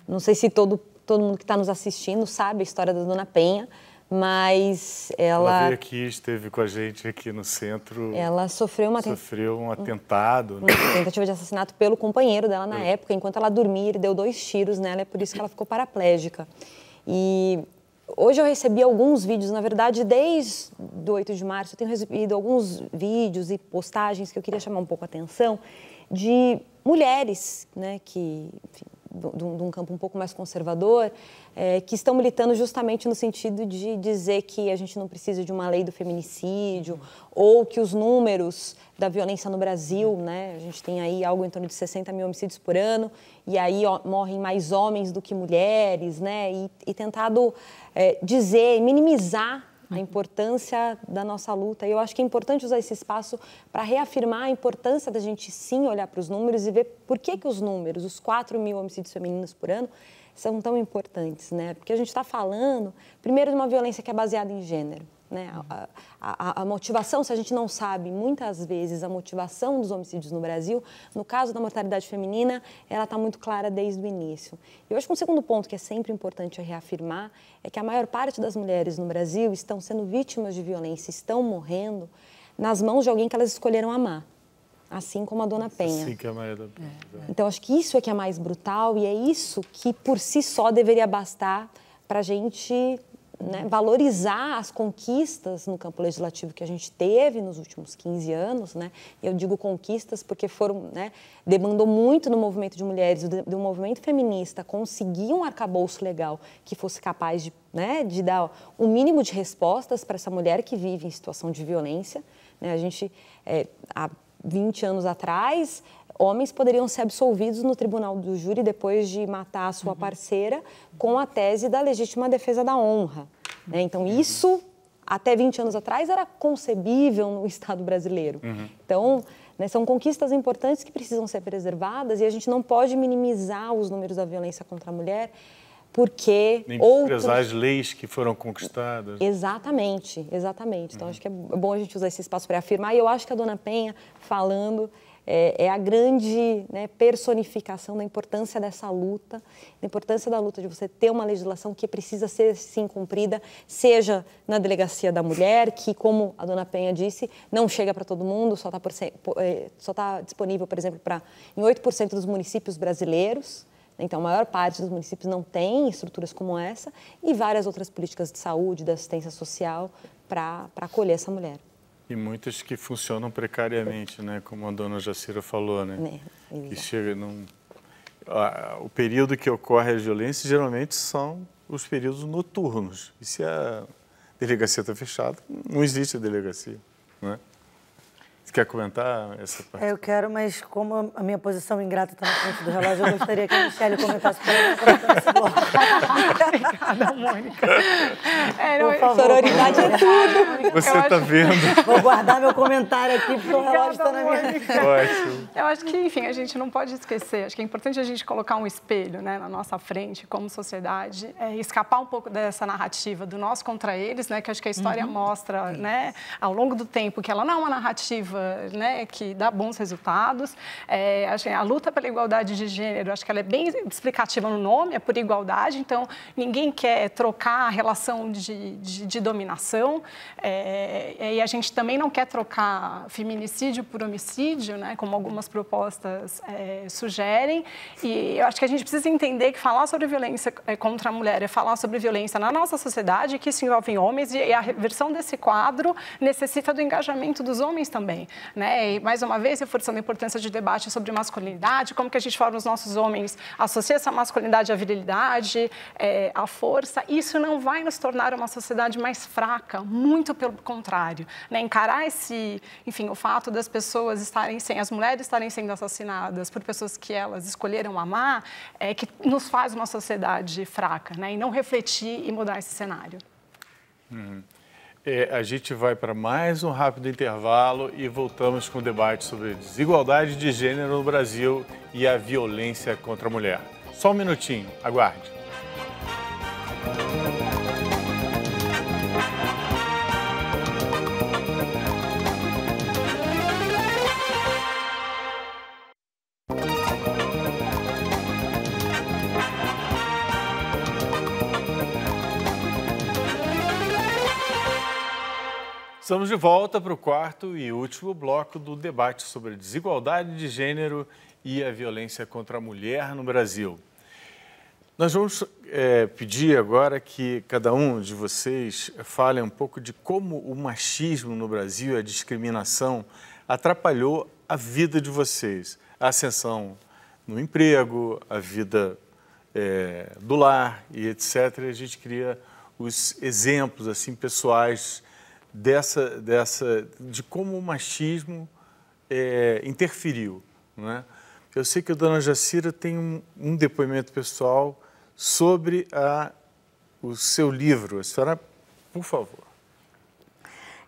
Não sei se todo todo mundo que está nos assistindo sabe a história da Dona Penha, mas ela... Ela veio aqui, esteve com a gente aqui no centro. Ela sofreu, uma sofreu um atentado. Né? Uma tentativa de assassinato pelo companheiro dela na época. Enquanto ela dormia, ele deu dois tiros nela, é por isso que ela ficou paraplégica. E hoje eu recebi alguns vídeos, na verdade, desde o 8 de março, eu tenho recebido alguns vídeos e postagens que eu queria chamar um pouco a atenção de mulheres né, que enfim, de um campo um pouco mais conservador, é, que estão militando justamente no sentido de dizer que a gente não precisa de uma lei do feminicídio ou que os números da violência no Brasil, né, a gente tem aí algo em torno de 60 mil homicídios por ano e aí ó, morrem mais homens do que mulheres, né, e, e tentado é, dizer, minimizar a uhum. importância da nossa luta. E eu acho que é importante usar esse espaço para reafirmar a importância da gente sim olhar para os números e ver por que, que os números, os 4 mil homicídios femininos por ano, são tão importantes, né? Porque a gente está falando, primeiro, de uma violência que é baseada em gênero. Né? A, a, a, motivação, se a gente não sabe, muitas vezes a motivação dos homicídios no Brasil, no caso da mortalidade feminina, ela está muito clara desde o início. E eu acho que um segundo ponto que é sempre importante reafirmar é que a maior parte das mulheres no Brasil estão sendo vítimas de violência, estão morrendo nas mãos de alguém que elas escolheram amar assim como a Dona assim Penha. Assim que a Maria da Penha. É. Então, acho que isso é que é mais brutal e é isso que, por si só, deveria bastar para a gente né, valorizar as conquistas no campo legislativo que a gente teve nos últimos 15 anos, né? Eu digo conquistas porque foram, né, demandou muito no movimento de mulheres, do, do movimento feminista, conseguir um arcabouço legal que fosse capaz de, né, de dar o mínimo de respostas para essa mulher que vive em situação de violência. Né? A gente, é, há 20 anos atrás, homens poderiam ser absolvidos no tribunal do júri depois de matar a sua uhum. parceira com a tese da legítima defesa da honra. Né? Então, uhum. isso até 20 anos atrás era concebível no Estado brasileiro. Uhum. Então, né, são conquistas importantes que precisam ser preservadas e a gente não pode minimizar os números da violência contra a mulher porque Nem outros... as leis que foram conquistadas. Exatamente, exatamente. Então, uhum. acho que é bom a gente usar esse espaço para afirmar. E eu acho que a dona Penha, falando, é, é a grande né, personificação da importância dessa luta, da importância da luta de você ter uma legislação que precisa ser sim cumprida, seja na delegacia da mulher, que como a dona Penha disse, não chega para todo mundo, só está é, tá disponível, por exemplo, para em 8% dos municípios brasileiros. Né, então, a maior parte dos municípios não tem estruturas como essa e várias outras políticas de saúde, da assistência social para acolher essa mulher. E muitas que funcionam precariamente, né? Como a dona Jacira falou, né? É, que chega num... Ah, o período que ocorre a violência geralmente são os períodos noturnos. E se é, a delegacia está fechada, não existe a delegacia, né? quer comentar essa parte? Eu quero, mas como a minha posição ingrata está na frente do relógio, eu gostaria que a Michelle comentasse para Não, Mônica. É, não, sororidade é tudo. Você está acho... vendo. Vou guardar meu comentário aqui, porque o relógio está na minha Ótimo. Eu acho que, enfim, a gente não pode esquecer. Acho que é importante a gente colocar um espelho né, na nossa frente, como sociedade, é, escapar um pouco dessa narrativa do nós contra eles, né, que acho que a história uhum. mostra né, ao longo do tempo que ela não é uma narrativa prova né, que dá bons resultados. É, a, luta pela igualdade de gênero, acho que ela é bem explicativa no nome, é por igualdade, então ninguém quer trocar a relação de, de, de dominação é, e a gente também não quer trocar feminicídio por homicídio, né, como algumas propostas é, sugerem. E eu acho que a gente precisa entender que falar sobre violência é, contra a mulher é falar sobre violência na nossa sociedade, que isso envolve homens e a reversão desse quadro necessita do engajamento dos homens também né? E mais uma vez reforçando a importância de debate sobre masculinidade, como que a gente forma os nossos homens associa essa masculinidade à virilidade, é, à força. Isso não vai nos tornar uma sociedade mais fraca, muito pelo contrário, né? Encarar esse, enfim, o fato das pessoas estarem sem, as mulheres estarem sendo assassinadas por pessoas que elas escolheram amar, é que nos faz uma sociedade fraca, né? E não refletir e mudar esse cenário. Uhum. É, a gente vai para mais um rápido intervalo e voltamos com o debate sobre desigualdade de gênero no Brasil e a violência contra a mulher. Só um minutinho, aguarde. Estamos de volta para o quarto e último bloco do debate sobre a desigualdade de gênero e a violência contra a mulher no Brasil. Nós vamos é, pedir agora que cada um de vocês fale um pouco de como o machismo no Brasil, a discriminação, atrapalhou a vida de vocês, a ascensão no emprego, a vida é, do lar e etc. A gente queria os exemplos assim pessoais dessa, dessa, de como o machismo é, interferiu. Né? Eu sei que a dona Jacira tem um, um, depoimento pessoal sobre a, o seu livro. A senhora, por favor.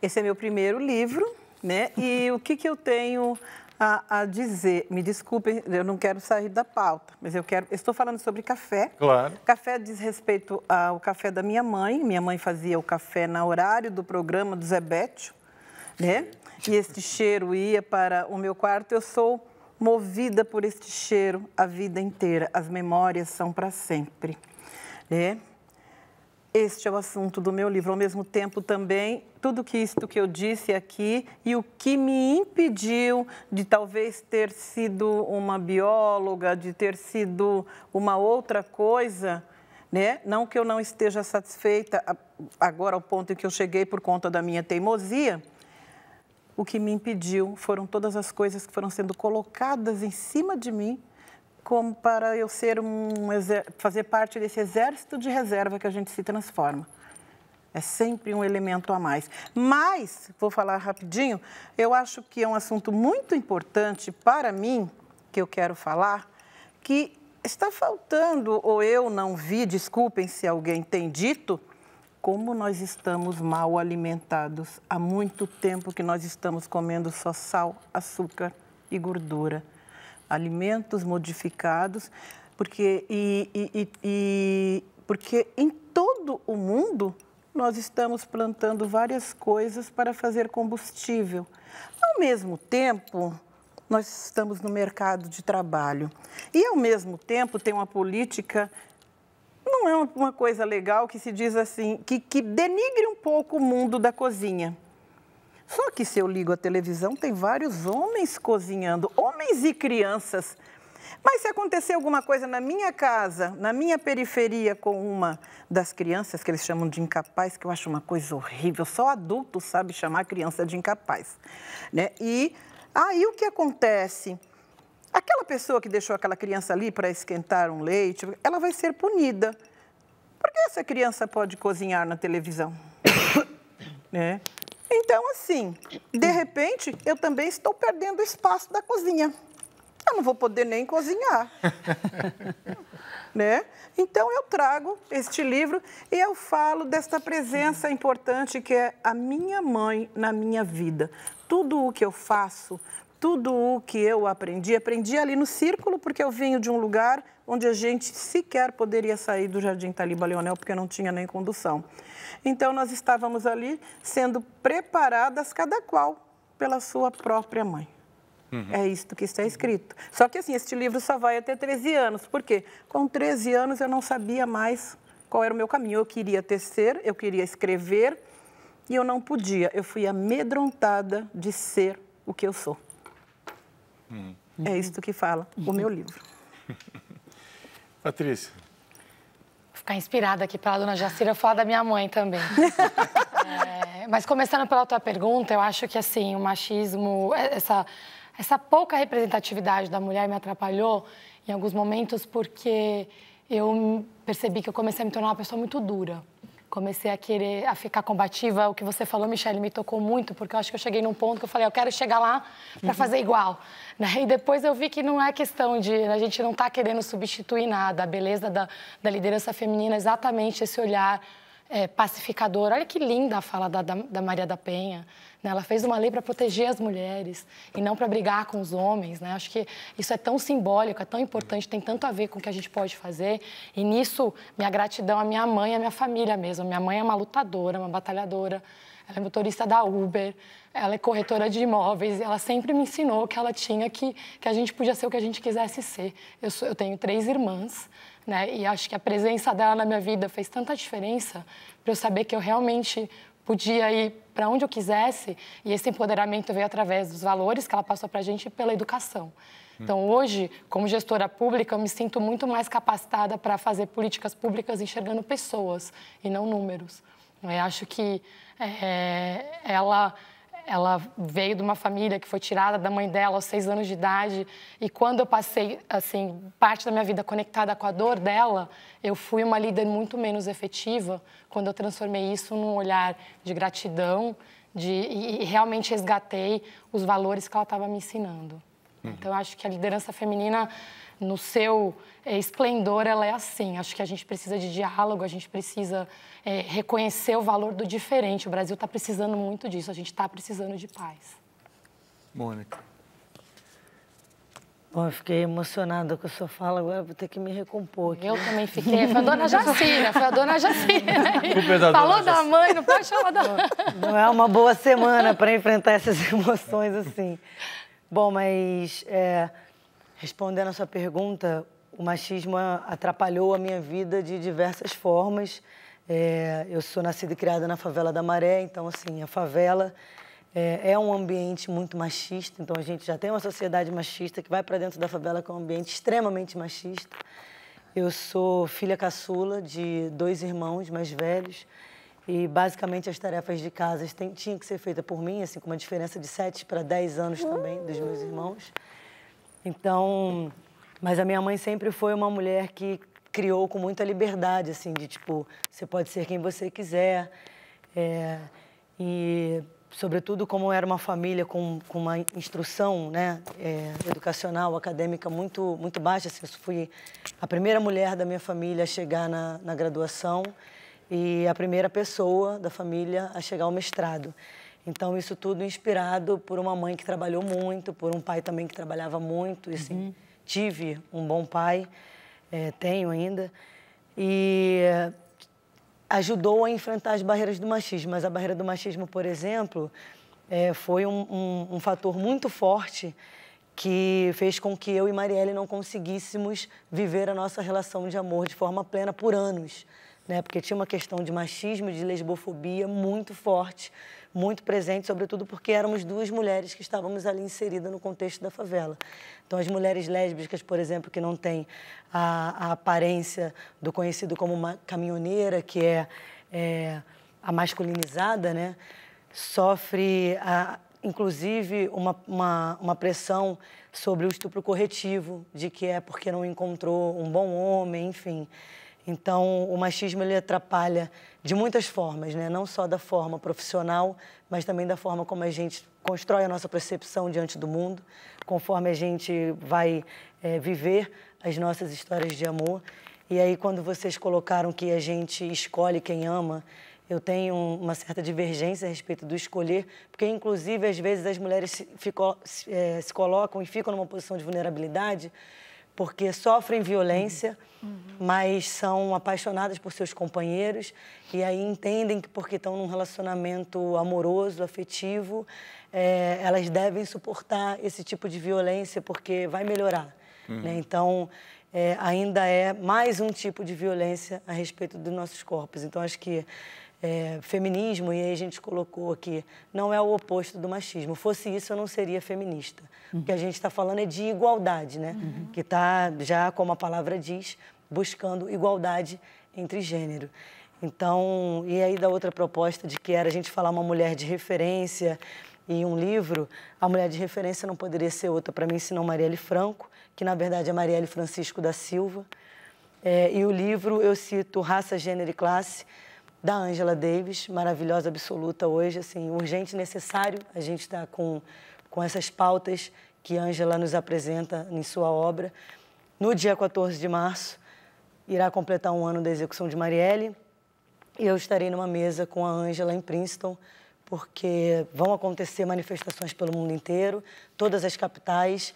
Esse é meu primeiro livro, né? E o que, que eu tenho a, a dizer, me desculpem, eu não quero sair da pauta, mas eu quero. Estou falando sobre café. Claro. Café diz respeito ao café da minha mãe. Minha mãe fazia o café no horário do programa do Zé Bétio, né? E este cheiro ia para o meu quarto. Eu sou movida por este cheiro a vida inteira. As memórias são para sempre, né? Este é o assunto do meu livro. Ao mesmo tempo, também, tudo que isto que eu disse aqui e o que me impediu de talvez ter sido uma bióloga, de ter sido uma outra coisa, né? Não que eu não esteja satisfeita agora ao ponto em que eu cheguei por conta da minha teimosia. O que me impediu foram todas as coisas que foram sendo colocadas em cima de mim como para eu ser um fazer parte desse exército de reserva que a gente se transforma. É sempre um elemento a mais. Mas, vou falar rapidinho, eu acho que é um assunto muito importante para mim, que eu quero falar, que está faltando, ou eu não vi, desculpem se alguém tem dito, como nós estamos mal alimentados. Há muito tempo que nós estamos comendo só sal, açúcar e gordura alimentos modificados, porque, e, e, e, porque em todo o mundo nós estamos plantando várias coisas para fazer combustível. Ao mesmo tempo, nós estamos no mercado de trabalho. E, ao mesmo tempo, tem uma política não é uma coisa legal que se diz assim, que, que denigre um pouco o mundo da cozinha. Só que se eu ligo a televisão, tem vários homens cozinhando, homens e crianças. Mas se acontecer alguma coisa na minha casa, na minha periferia, com uma das crianças, que eles chamam de incapaz, que eu acho uma coisa horrível, só adulto sabe chamar criança de incapaz. Né? E aí o que acontece? Aquela pessoa que deixou aquela criança ali para esquentar um leite, ela vai ser punida. Porque essa criança pode cozinhar na televisão. né? Então, assim, de repente, eu também estou perdendo o espaço da cozinha. Eu não vou poder nem cozinhar. né? Então, eu trago este livro e eu falo desta presença importante que é a minha mãe na minha vida. Tudo o que eu faço, tudo o que eu aprendi, aprendi ali no círculo, porque eu venho de um lugar onde a gente sequer poderia sair do Jardim Taliba Leonel, porque não tinha nem condução. Então, nós estávamos ali sendo preparadas, cada qual pela sua própria mãe. Uhum. É isto que está escrito. Só que, assim, este livro só vai até 13 anos. Por quê? Com 13 anos eu não sabia mais qual era o meu caminho. Eu queria tecer, eu queria escrever e eu não podia. Eu fui amedrontada de ser o que eu sou. Uhum. É isto que fala o meu livro. Patrícia, ficar inspirada aqui pela dona Jacira falar da minha mãe também. é, mas começando pela tua pergunta, eu acho que assim, o machismo, é, essa, essa pouca representatividade da mulher me atrapalhou em alguns momentos porque eu percebi que eu comecei a me tornar uma pessoa muito dura comecei a querer a ficar combativa. O que você falou, Michelle, me tocou muito, porque eu acho que eu cheguei num ponto que eu falei, eu quero chegar lá para fazer igual. Né? E depois eu vi que não é questão de a gente não está querendo substituir nada. A beleza da, da liderança feminina é exatamente esse olhar é, pacificador. Olha que linda a fala da, da, da Maria da Penha. Né? Ela fez uma lei para proteger as mulheres e não para brigar com os homens. Né? Acho que isso é tão simbólico, é tão importante, tem tanto a ver com o que a gente pode fazer. E nisso, minha gratidão à minha mãe e à minha família mesmo. Minha mãe é uma lutadora, uma batalhadora. Ela é motorista da Uber, ela é corretora de imóveis e ela sempre me ensinou que ela tinha que, que a gente podia ser o que a gente quisesse ser. Eu, sou, eu tenho três irmãs, né? E acho que a presença dela na minha vida fez tanta diferença para eu saber que eu realmente podia ir para onde eu quisesse e esse empoderamento veio através dos valores que ela passou para a gente e pela educação. Então, hoje, como gestora pública, eu me sinto muito mais capacitada para fazer políticas públicas enxergando pessoas e não números. Eu acho que é, ela ela veio de uma família que foi tirada da mãe dela aos seis anos de idade. E quando eu passei, assim, parte da minha vida conectada com a dor dela, eu fui uma líder muito menos efetiva quando eu transformei isso num olhar de gratidão de, e, e realmente resgatei os valores que ela estava me ensinando. Uhum. Então, acho que a liderança feminina no seu é, esplendor, ela é assim. Acho que a gente precisa de diálogo, a gente precisa é, reconhecer o valor do diferente. O Brasil está precisando muito disso, a gente está precisando de paz. Mônica. Bom, eu fiquei emocionada com a sua fala, agora vou ter que me recompor. Aqui. Eu também fiquei. Foi a dona Jacira, foi a dona Jacira. É Falou dona da Jacira. mãe, não pode chamar da mãe. Não é uma boa semana para enfrentar essas emoções assim. Bom, mas é, Respondendo a sua pergunta, o machismo atrapalhou a minha vida de diversas formas. É, eu sou nascida e criada na favela da Maré, então, assim, a favela é, é, um ambiente muito machista, então a gente já tem uma sociedade machista que vai para dentro da favela com é um ambiente extremamente machista. Eu sou filha caçula de dois irmãos mais velhos e, basicamente, as tarefas de casa tinham que ser feitas por mim, assim, com uma diferença de 7 para 10 anos também dos meus irmãos. Então, mas a minha mãe sempre foi uma mulher que criou com muita liberdade, assim, de tipo, você pode ser quem você quiser. É, e, sobretudo, como era uma família com, com uma instrução né, é, educacional, acadêmica muito, muito baixa, assim, eu fui a primeira mulher da minha família a chegar na, na graduação e a primeira pessoa da família a chegar ao mestrado. Então, isso tudo inspirado por uma mãe que trabalhou muito, por um pai também que trabalhava muito. E, sim, uhum. tive um bom pai, é, tenho ainda. E ajudou a enfrentar as barreiras do machismo. Mas a barreira do machismo, por exemplo, é, foi um, um, um fator muito forte que fez com que eu e Marielle não conseguíssemos viver a nossa relação de amor de forma plena por anos, né? Porque tinha uma questão de machismo, de lesbofobia muito forte muito presente, sobretudo porque éramos duas mulheres que estávamos ali inseridas no contexto da favela. Então, as mulheres lésbicas, por exemplo, que não têm a, a aparência do conhecido como uma caminhoneira, que é, é a masculinizada, né? sofre, a, inclusive, uma, uma, uma pressão sobre o estupro corretivo, de que é porque não encontrou um bom homem, enfim. Então, o machismo ele atrapalha de muitas formas, né? não só da forma profissional, mas também da forma como a gente constrói a nossa percepção diante do mundo, conforme a gente vai é, viver as nossas histórias de amor. E aí, quando vocês colocaram que a gente escolhe quem ama, eu tenho uma certa divergência a respeito do escolher, porque, inclusive, às vezes as mulheres se, ficou, se, é, se colocam e ficam numa posição de vulnerabilidade porque sofrem violência, uhum. mas são apaixonadas por seus companheiros e aí entendem que porque estão num relacionamento amoroso, afetivo, é, elas devem suportar esse tipo de violência porque vai melhorar. Né? Uhum. Né? Então, é, ainda é mais um tipo de violência a respeito dos nossos corpos. Então, acho que é, feminismo, e aí a gente colocou aqui, não é o oposto do machismo. Fosse isso, eu não seria feminista. Uhum. O que a gente está falando é de igualdade, né? Uhum. Que está, já como a palavra diz, buscando igualdade entre gênero. Então, e aí da outra proposta de que era a gente falar uma mulher de referência e um livro, a mulher de referência não poderia ser outra para mim senão Marielle Franco, que na verdade é Marielle Francisco da Silva. É, e o livro eu cito Raça, Gênero e Classe, da Angela Davis, maravilhosa absoluta hoje, assim, urgente, necessário. A gente está com, com essas pautas que Angela nos apresenta em sua obra. No dia 14 de março, irá completar um ano da execução de Marielle e eu estarei numa mesa com a Angela em Princeton, porque vão acontecer manifestações pelo mundo inteiro, todas as capitais,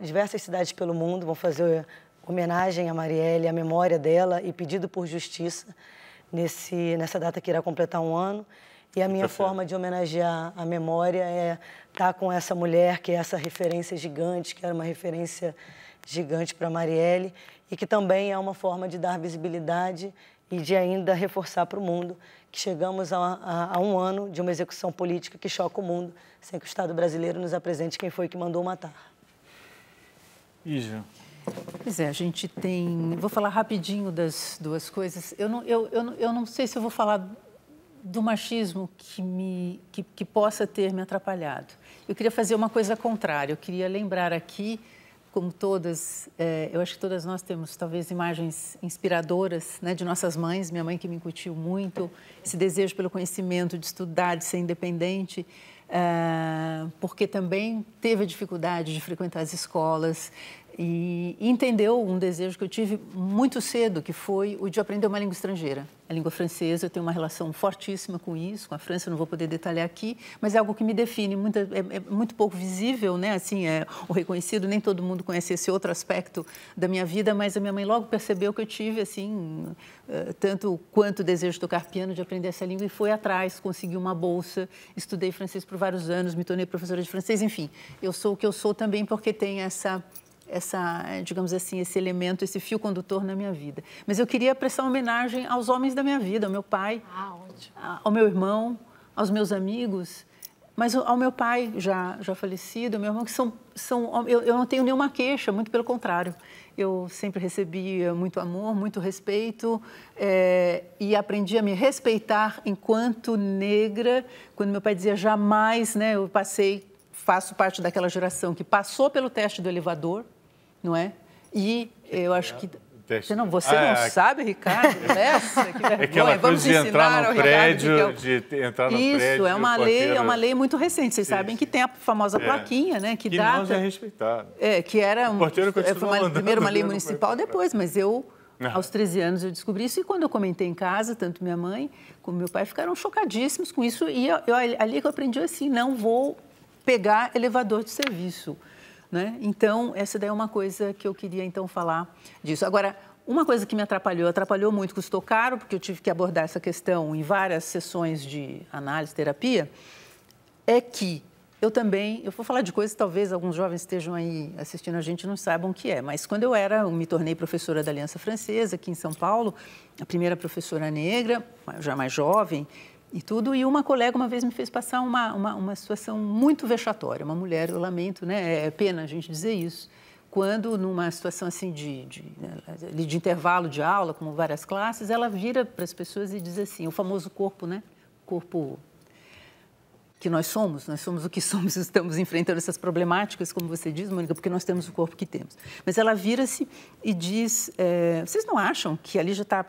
diversas cidades pelo mundo vão fazer homenagem a Marielle, à memória dela e pedido por justiça nesse, nessa data que irá completar um ano. E a minha forma de homenagear a memória é estar tá com essa mulher, que é essa referência gigante, que era uma referência gigante para Marielle, e que também é uma forma de dar visibilidade e de ainda reforçar para o mundo que chegamos a, a, a, um ano de uma execução política que choca o mundo, sem que o Estado brasileiro nos apresente quem foi que mandou matar. Ija, Pois é, a gente tem. Vou falar rapidinho das duas coisas. Eu não, eu, eu, eu não sei se eu vou falar do machismo que, me, que, que possa ter me atrapalhado. Eu queria fazer uma coisa contrária. Eu queria lembrar aqui, como todas, é, eu acho que todas nós temos talvez imagens inspiradoras né, de nossas mães, minha mãe que me incutiu muito, esse desejo pelo conhecimento, de estudar, de ser independente. Eh, porque também teve a dificuldade de frequentar as escolas, e entendeu um desejo que eu tive muito cedo, que foi o de aprender uma língua estrangeira. A língua francesa, eu tenho uma relação fortíssima com isso, com a França, não vou poder detalhar aqui, mas é algo que me define, muito, é, é, muito pouco visível, né? Assim, é o reconhecido, nem todo mundo conhece esse outro aspecto da minha vida, mas a minha mãe logo percebeu que eu tive, assim, eh, tanto quanto desejo de tocar piano, de aprender essa língua, e foi atrás, consegui uma bolsa, estudei francês por vários anos, me tornei professora de francês, enfim, eu sou o que eu sou também porque tem essa essa, eh, digamos assim, esse elemento, esse fio condutor na minha vida. Mas eu queria prestar homenagem aos homens da minha vida, ao meu pai, ah, ao meu irmão, aos meus amigos, mas ao meu pai já já falecido, ao meu irmão que são são eu, eu não tenho nenhuma queixa, muito pelo contrário. Eu sempre recebi muito amor, muito respeito é, e aprendi a me respeitar enquanto negra. Quando meu pai dizia jamais, né, eu passei faço parte daquela geração que passou pelo teste do elevador, não é? E eu é, acho que é, você não, você ah, não é. sabe, Ricardo? Essa, que vergonha. É aquela Vamos de entrar no prédio, Ricardo, de, de entrar no Isso, prédio. Isso, é uma lei, é uma lei muito recente. Vocês Isso. sabem que tem a famosa plaquinha, né? Que, que data, já é respeitada. É, que era um, foi uma, primeiro uma lei municipal, depois, mas eu... Aos 13 anos eu descobri isso e quando eu comentei em casa, tanto minha mãe como meu pai ficaram chocadíssimos com isso e eu, eu, ali que eu aprendi assim, não vou pegar elevador de serviço. Né? Então, essa daí é uma coisa que eu queria então falar disso. Agora, uma coisa que me atrapalhou, atrapalhou muito, custou caro, porque eu tive que abordar essa questão em várias sessões de análise, terapia, é que eu também, eu vou falar de coisas que talvez alguns jovens estejam aí assistindo a gente não saibam o que é, mas quando eu era, eu me tornei professora da Aliança Francesa aqui em São Paulo, a primeira professora negra, já mais jovem, e tudo. E uma colega uma vez me fez passar uma, uma, uma situação muito vexatória. Uma mulher, eu lamento, né? É pena a gente dizer isso. Quando, numa situação assim de, de, né, de intervalo de aula, como várias classes, ela vira para as pessoas e diz assim: o famoso corpo, né? Corpo que nós somos, nós somos o que somos, estamos enfrentando essas problemáticas, como você diz, Mônica, porque nós temos o corpo que temos. Mas ela vira-se e diz: é, vocês não acham que ali já está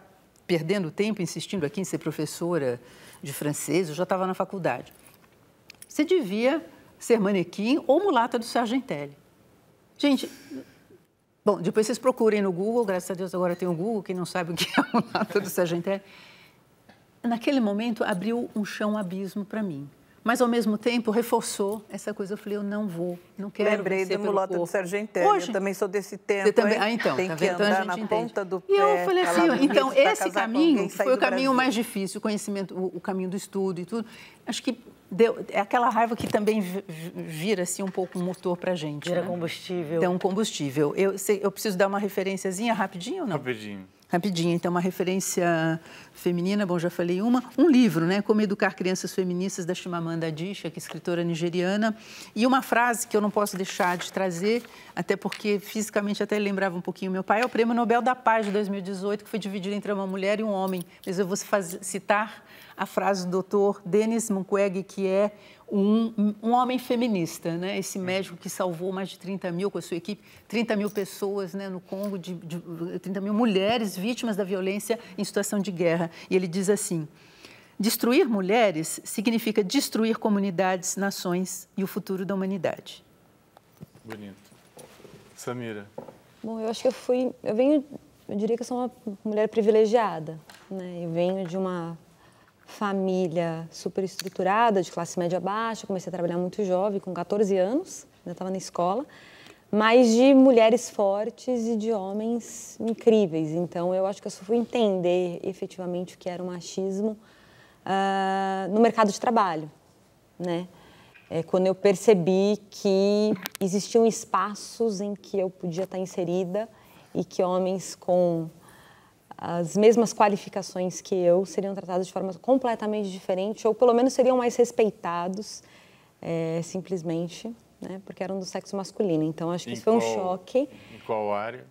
perdendo tempo insistindo aqui em ser professora? de francês, eu já estava na faculdade. Você devia ser manequim ou mulata do Sargentelli. Gente, bom, depois vocês procurem no Google, graças a Deus agora tem o Google, quem não sabe o que é mulata do Sargentelli. Naquele momento abriu um chão abismo para mim mas ao mesmo tempo reforçou essa coisa. Eu falei, eu não vou, não quero. Lembrei da mulata do Sérgio Entero, Hoje, eu também sou desse tempo. Você também, ah, então, tem tá que então andar na entende. ponta do pé. E eu falei assim, então tá esse caminho foi o caminho Brasil. mais difícil, o conhecimento, o, o, caminho do estudo e tudo. Acho que deu, é aquela raiva que também vira assim um pouco um motor para gente. Vira né? combustível. Então combustível. Eu, eu preciso dar uma referenciazinha rapidinho ou não? Rapidinho. Rapidinho, então, uma referência feminina, bom, já falei uma. Um livro, né? Como Educar Crianças Feministas, da Chimamanda Adichie, que é escritora nigeriana. E uma frase que eu não posso deixar de trazer, até porque fisicamente até lembrava um pouquinho meu pai, é o Prêmio Nobel da Paz de 2018, que foi dividido entre uma mulher e um homem. Mas eu vou citar a frase do Dr. Denis Mukwege, que é um, um, homem feminista, né? Esse é. médico que salvou mais de 30 mil com a sua equipe, 30 mil pessoas, né, no Congo, de, de 30 mil mulheres vítimas da violência em situação de guerra. E ele diz assim: destruir mulheres significa destruir comunidades, nações e o futuro da humanidade. Bonito. Samira. Bom, eu acho que eu fui, eu venho, eu diria que eu sou uma mulher privilegiada, né? Eu venho de uma família super estruturada, de classe média baixa, comecei a trabalhar muito jovem, com 14 anos, ainda estava na escola, mas de mulheres fortes e de homens incríveis. Então eu acho que eu só fui entender efetivamente o que era o machismo uh, no mercado de trabalho, né? É quando eu percebi que existiam espaços em que eu podia estar inserida e que homens com as mesmas qualificações que eu seriam tratados de forma completamente diferente ou pelo menos seriam mais respeitados é, simplesmente, né, porque eram do sexo masculino. Então acho que em isso foi um choque. Em qual área?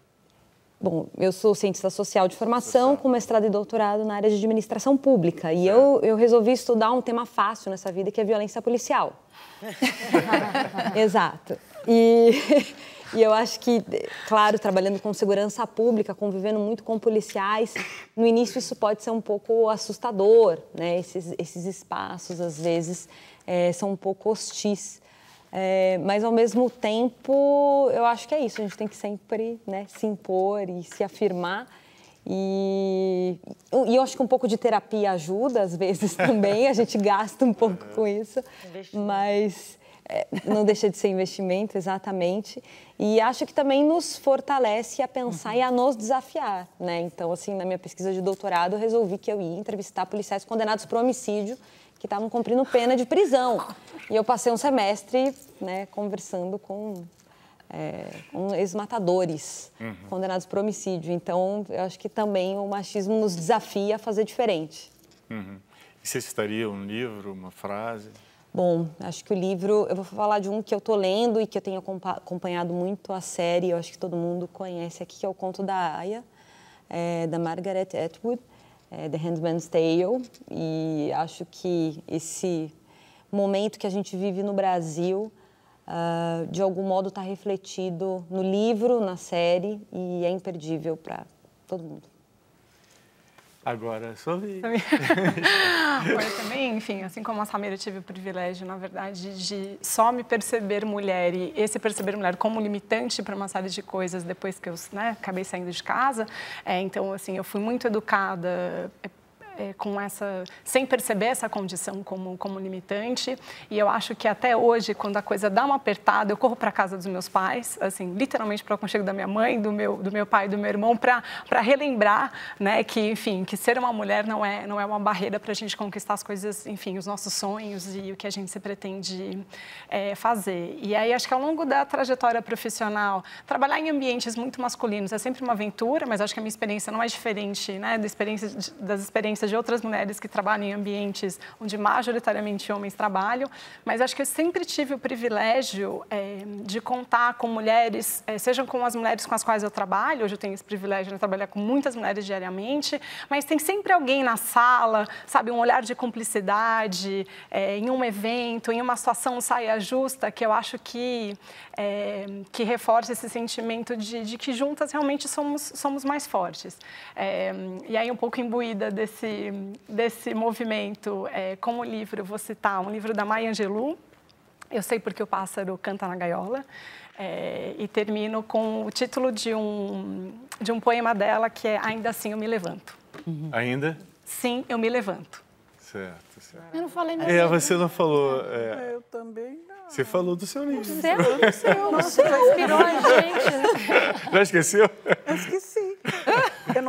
Bom, eu sou cientista social de formação, social. com mestrado e doutorado na área de administração pública. E é. eu, eu resolvi estudar um tema fácil nessa vida, que é a violência policial. Exato. E E eu acho que, claro, trabalhando com segurança pública, convivendo muito com policiais, no início isso pode ser um pouco assustador, né? Esses, esses espaços, às vezes, é, são um pouco hostis. É, mas ao mesmo tempo, eu acho que é isso. A gente tem que sempre né, se impor e se afirmar. E, e, eu acho que um pouco de terapia ajuda, às vezes também. A gente gasta um pouco com isso. Mas é, não deixa de ser investimento, exatamente. E acho que também nos fortalece a pensar uhum. e a nos desafiar, né? Então, assim, na minha pesquisa de doutorado, eu resolvi que eu ia entrevistar policiais condenados por homicídio que estavam cumprindo pena de prisão. E eu passei um semestre, né, conversando com, é, com ex-matadores uhum. condenados por homicídio. Então, eu acho que também o machismo nos desafia a fazer diferente. Uhum. E você citaria um livro, uma frase? Bom, acho que o livro, eu vou falar de um que eu tô lendo e que eu tenho acompanhado muito a série, eu acho que todo mundo conhece aqui, que é o Conto da Aya, é, da Margaret Atwood, é, The Handmaid's Tale, e acho que esse momento que a gente vive no Brasil, uh, de algum modo está refletido no livro, na série, e é imperdível para todo mundo. Agora sou vi. eu também, enfim, assim como a Samira, eu tive o privilégio, na verdade, de só me perceber mulher e esse perceber mulher como limitante para uma série de coisas depois que eu né, acabei saindo de casa. É, então, assim, eu fui muito educada é, é, com essa, sem perceber essa condição como, como limitante. E eu acho que até hoje, quando a coisa dá uma apertada, eu corro para casa dos meus pais, assim, literalmente para o aconchego da minha mãe, do meu, do meu pai, do meu irmão, para relembrar, né, que, enfim, que ser uma mulher não é, não é uma barreira para a gente conquistar as coisas, enfim, os nossos sonhos e o que a gente se pretende é, fazer. E aí acho que ao longo da trajetória profissional, trabalhar em ambientes muito masculinos é sempre uma aventura, mas acho que a minha experiência não é diferente, né, da experiência, das experiências experiência de outras mulheres que trabalham em ambientes onde majoritariamente homens trabalham, mas acho que eu sempre tive o privilégio é, de contar com mulheres, é, sejam com as mulheres com as quais eu trabalho, hoje eu tenho esse privilégio de trabalhar com muitas mulheres diariamente, mas tem sempre alguém na sala, sabe, um olhar de cumplicidade, é, em um evento, em uma situação saia justa, que eu acho que, é, que reforça esse sentimento de, de que juntas realmente somos, somos mais fortes. É, e aí, um pouco imbuída desse desse, movimento é, com o livro, vou citar tá, um livro da Maya Angelou, Eu Sei Porque o Pássaro Canta na Gaiola, é, e termino com o título de um, de um poema dela, que é Ainda Assim Eu Me Levanto. Uhum. Ainda? Sim, eu me levanto. Certo, certo. Eu não falei mesmo. É, você não falou. É... Eu também não. Você falou do seu livro. O seu, o seu. Nossa, já inspirou a gente. Já esqueceu? Eu esqueci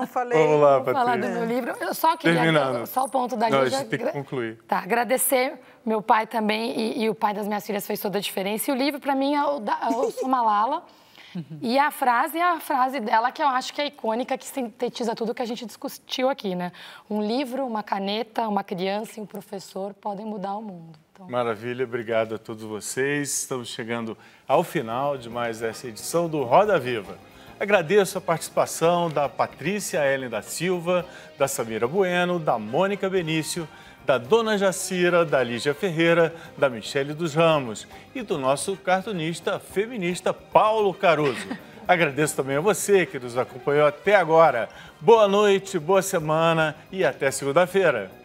não falei. Vamos lá, Patrícia. falar do meu livro. Eu só queria. Só o ponto da Lígia. tem que concluir. Tá, agradecer meu pai também e, e, o pai das minhas filhas fez toda a diferença. E o livro, para mim, é o, da, é o E a frase é a frase dela que eu acho que é icônica, que sintetiza tudo que a gente discutiu aqui, né? Um livro, uma caneta, uma criança e um professor podem mudar o mundo. Então... Maravilha, obrigado a todos vocês. Estamos chegando ao final de mais essa edição do Roda Viva. Agradeço a participação da Patrícia Helen da Silva, da Samira Bueno, da Mônica Benício, da Dona Jacira, da Lígia Ferreira, da Michele dos Ramos e do nosso cartunista feminista Paulo Caruso. Agradeço também a você que nos acompanhou até agora. Boa noite, boa semana e até segunda-feira.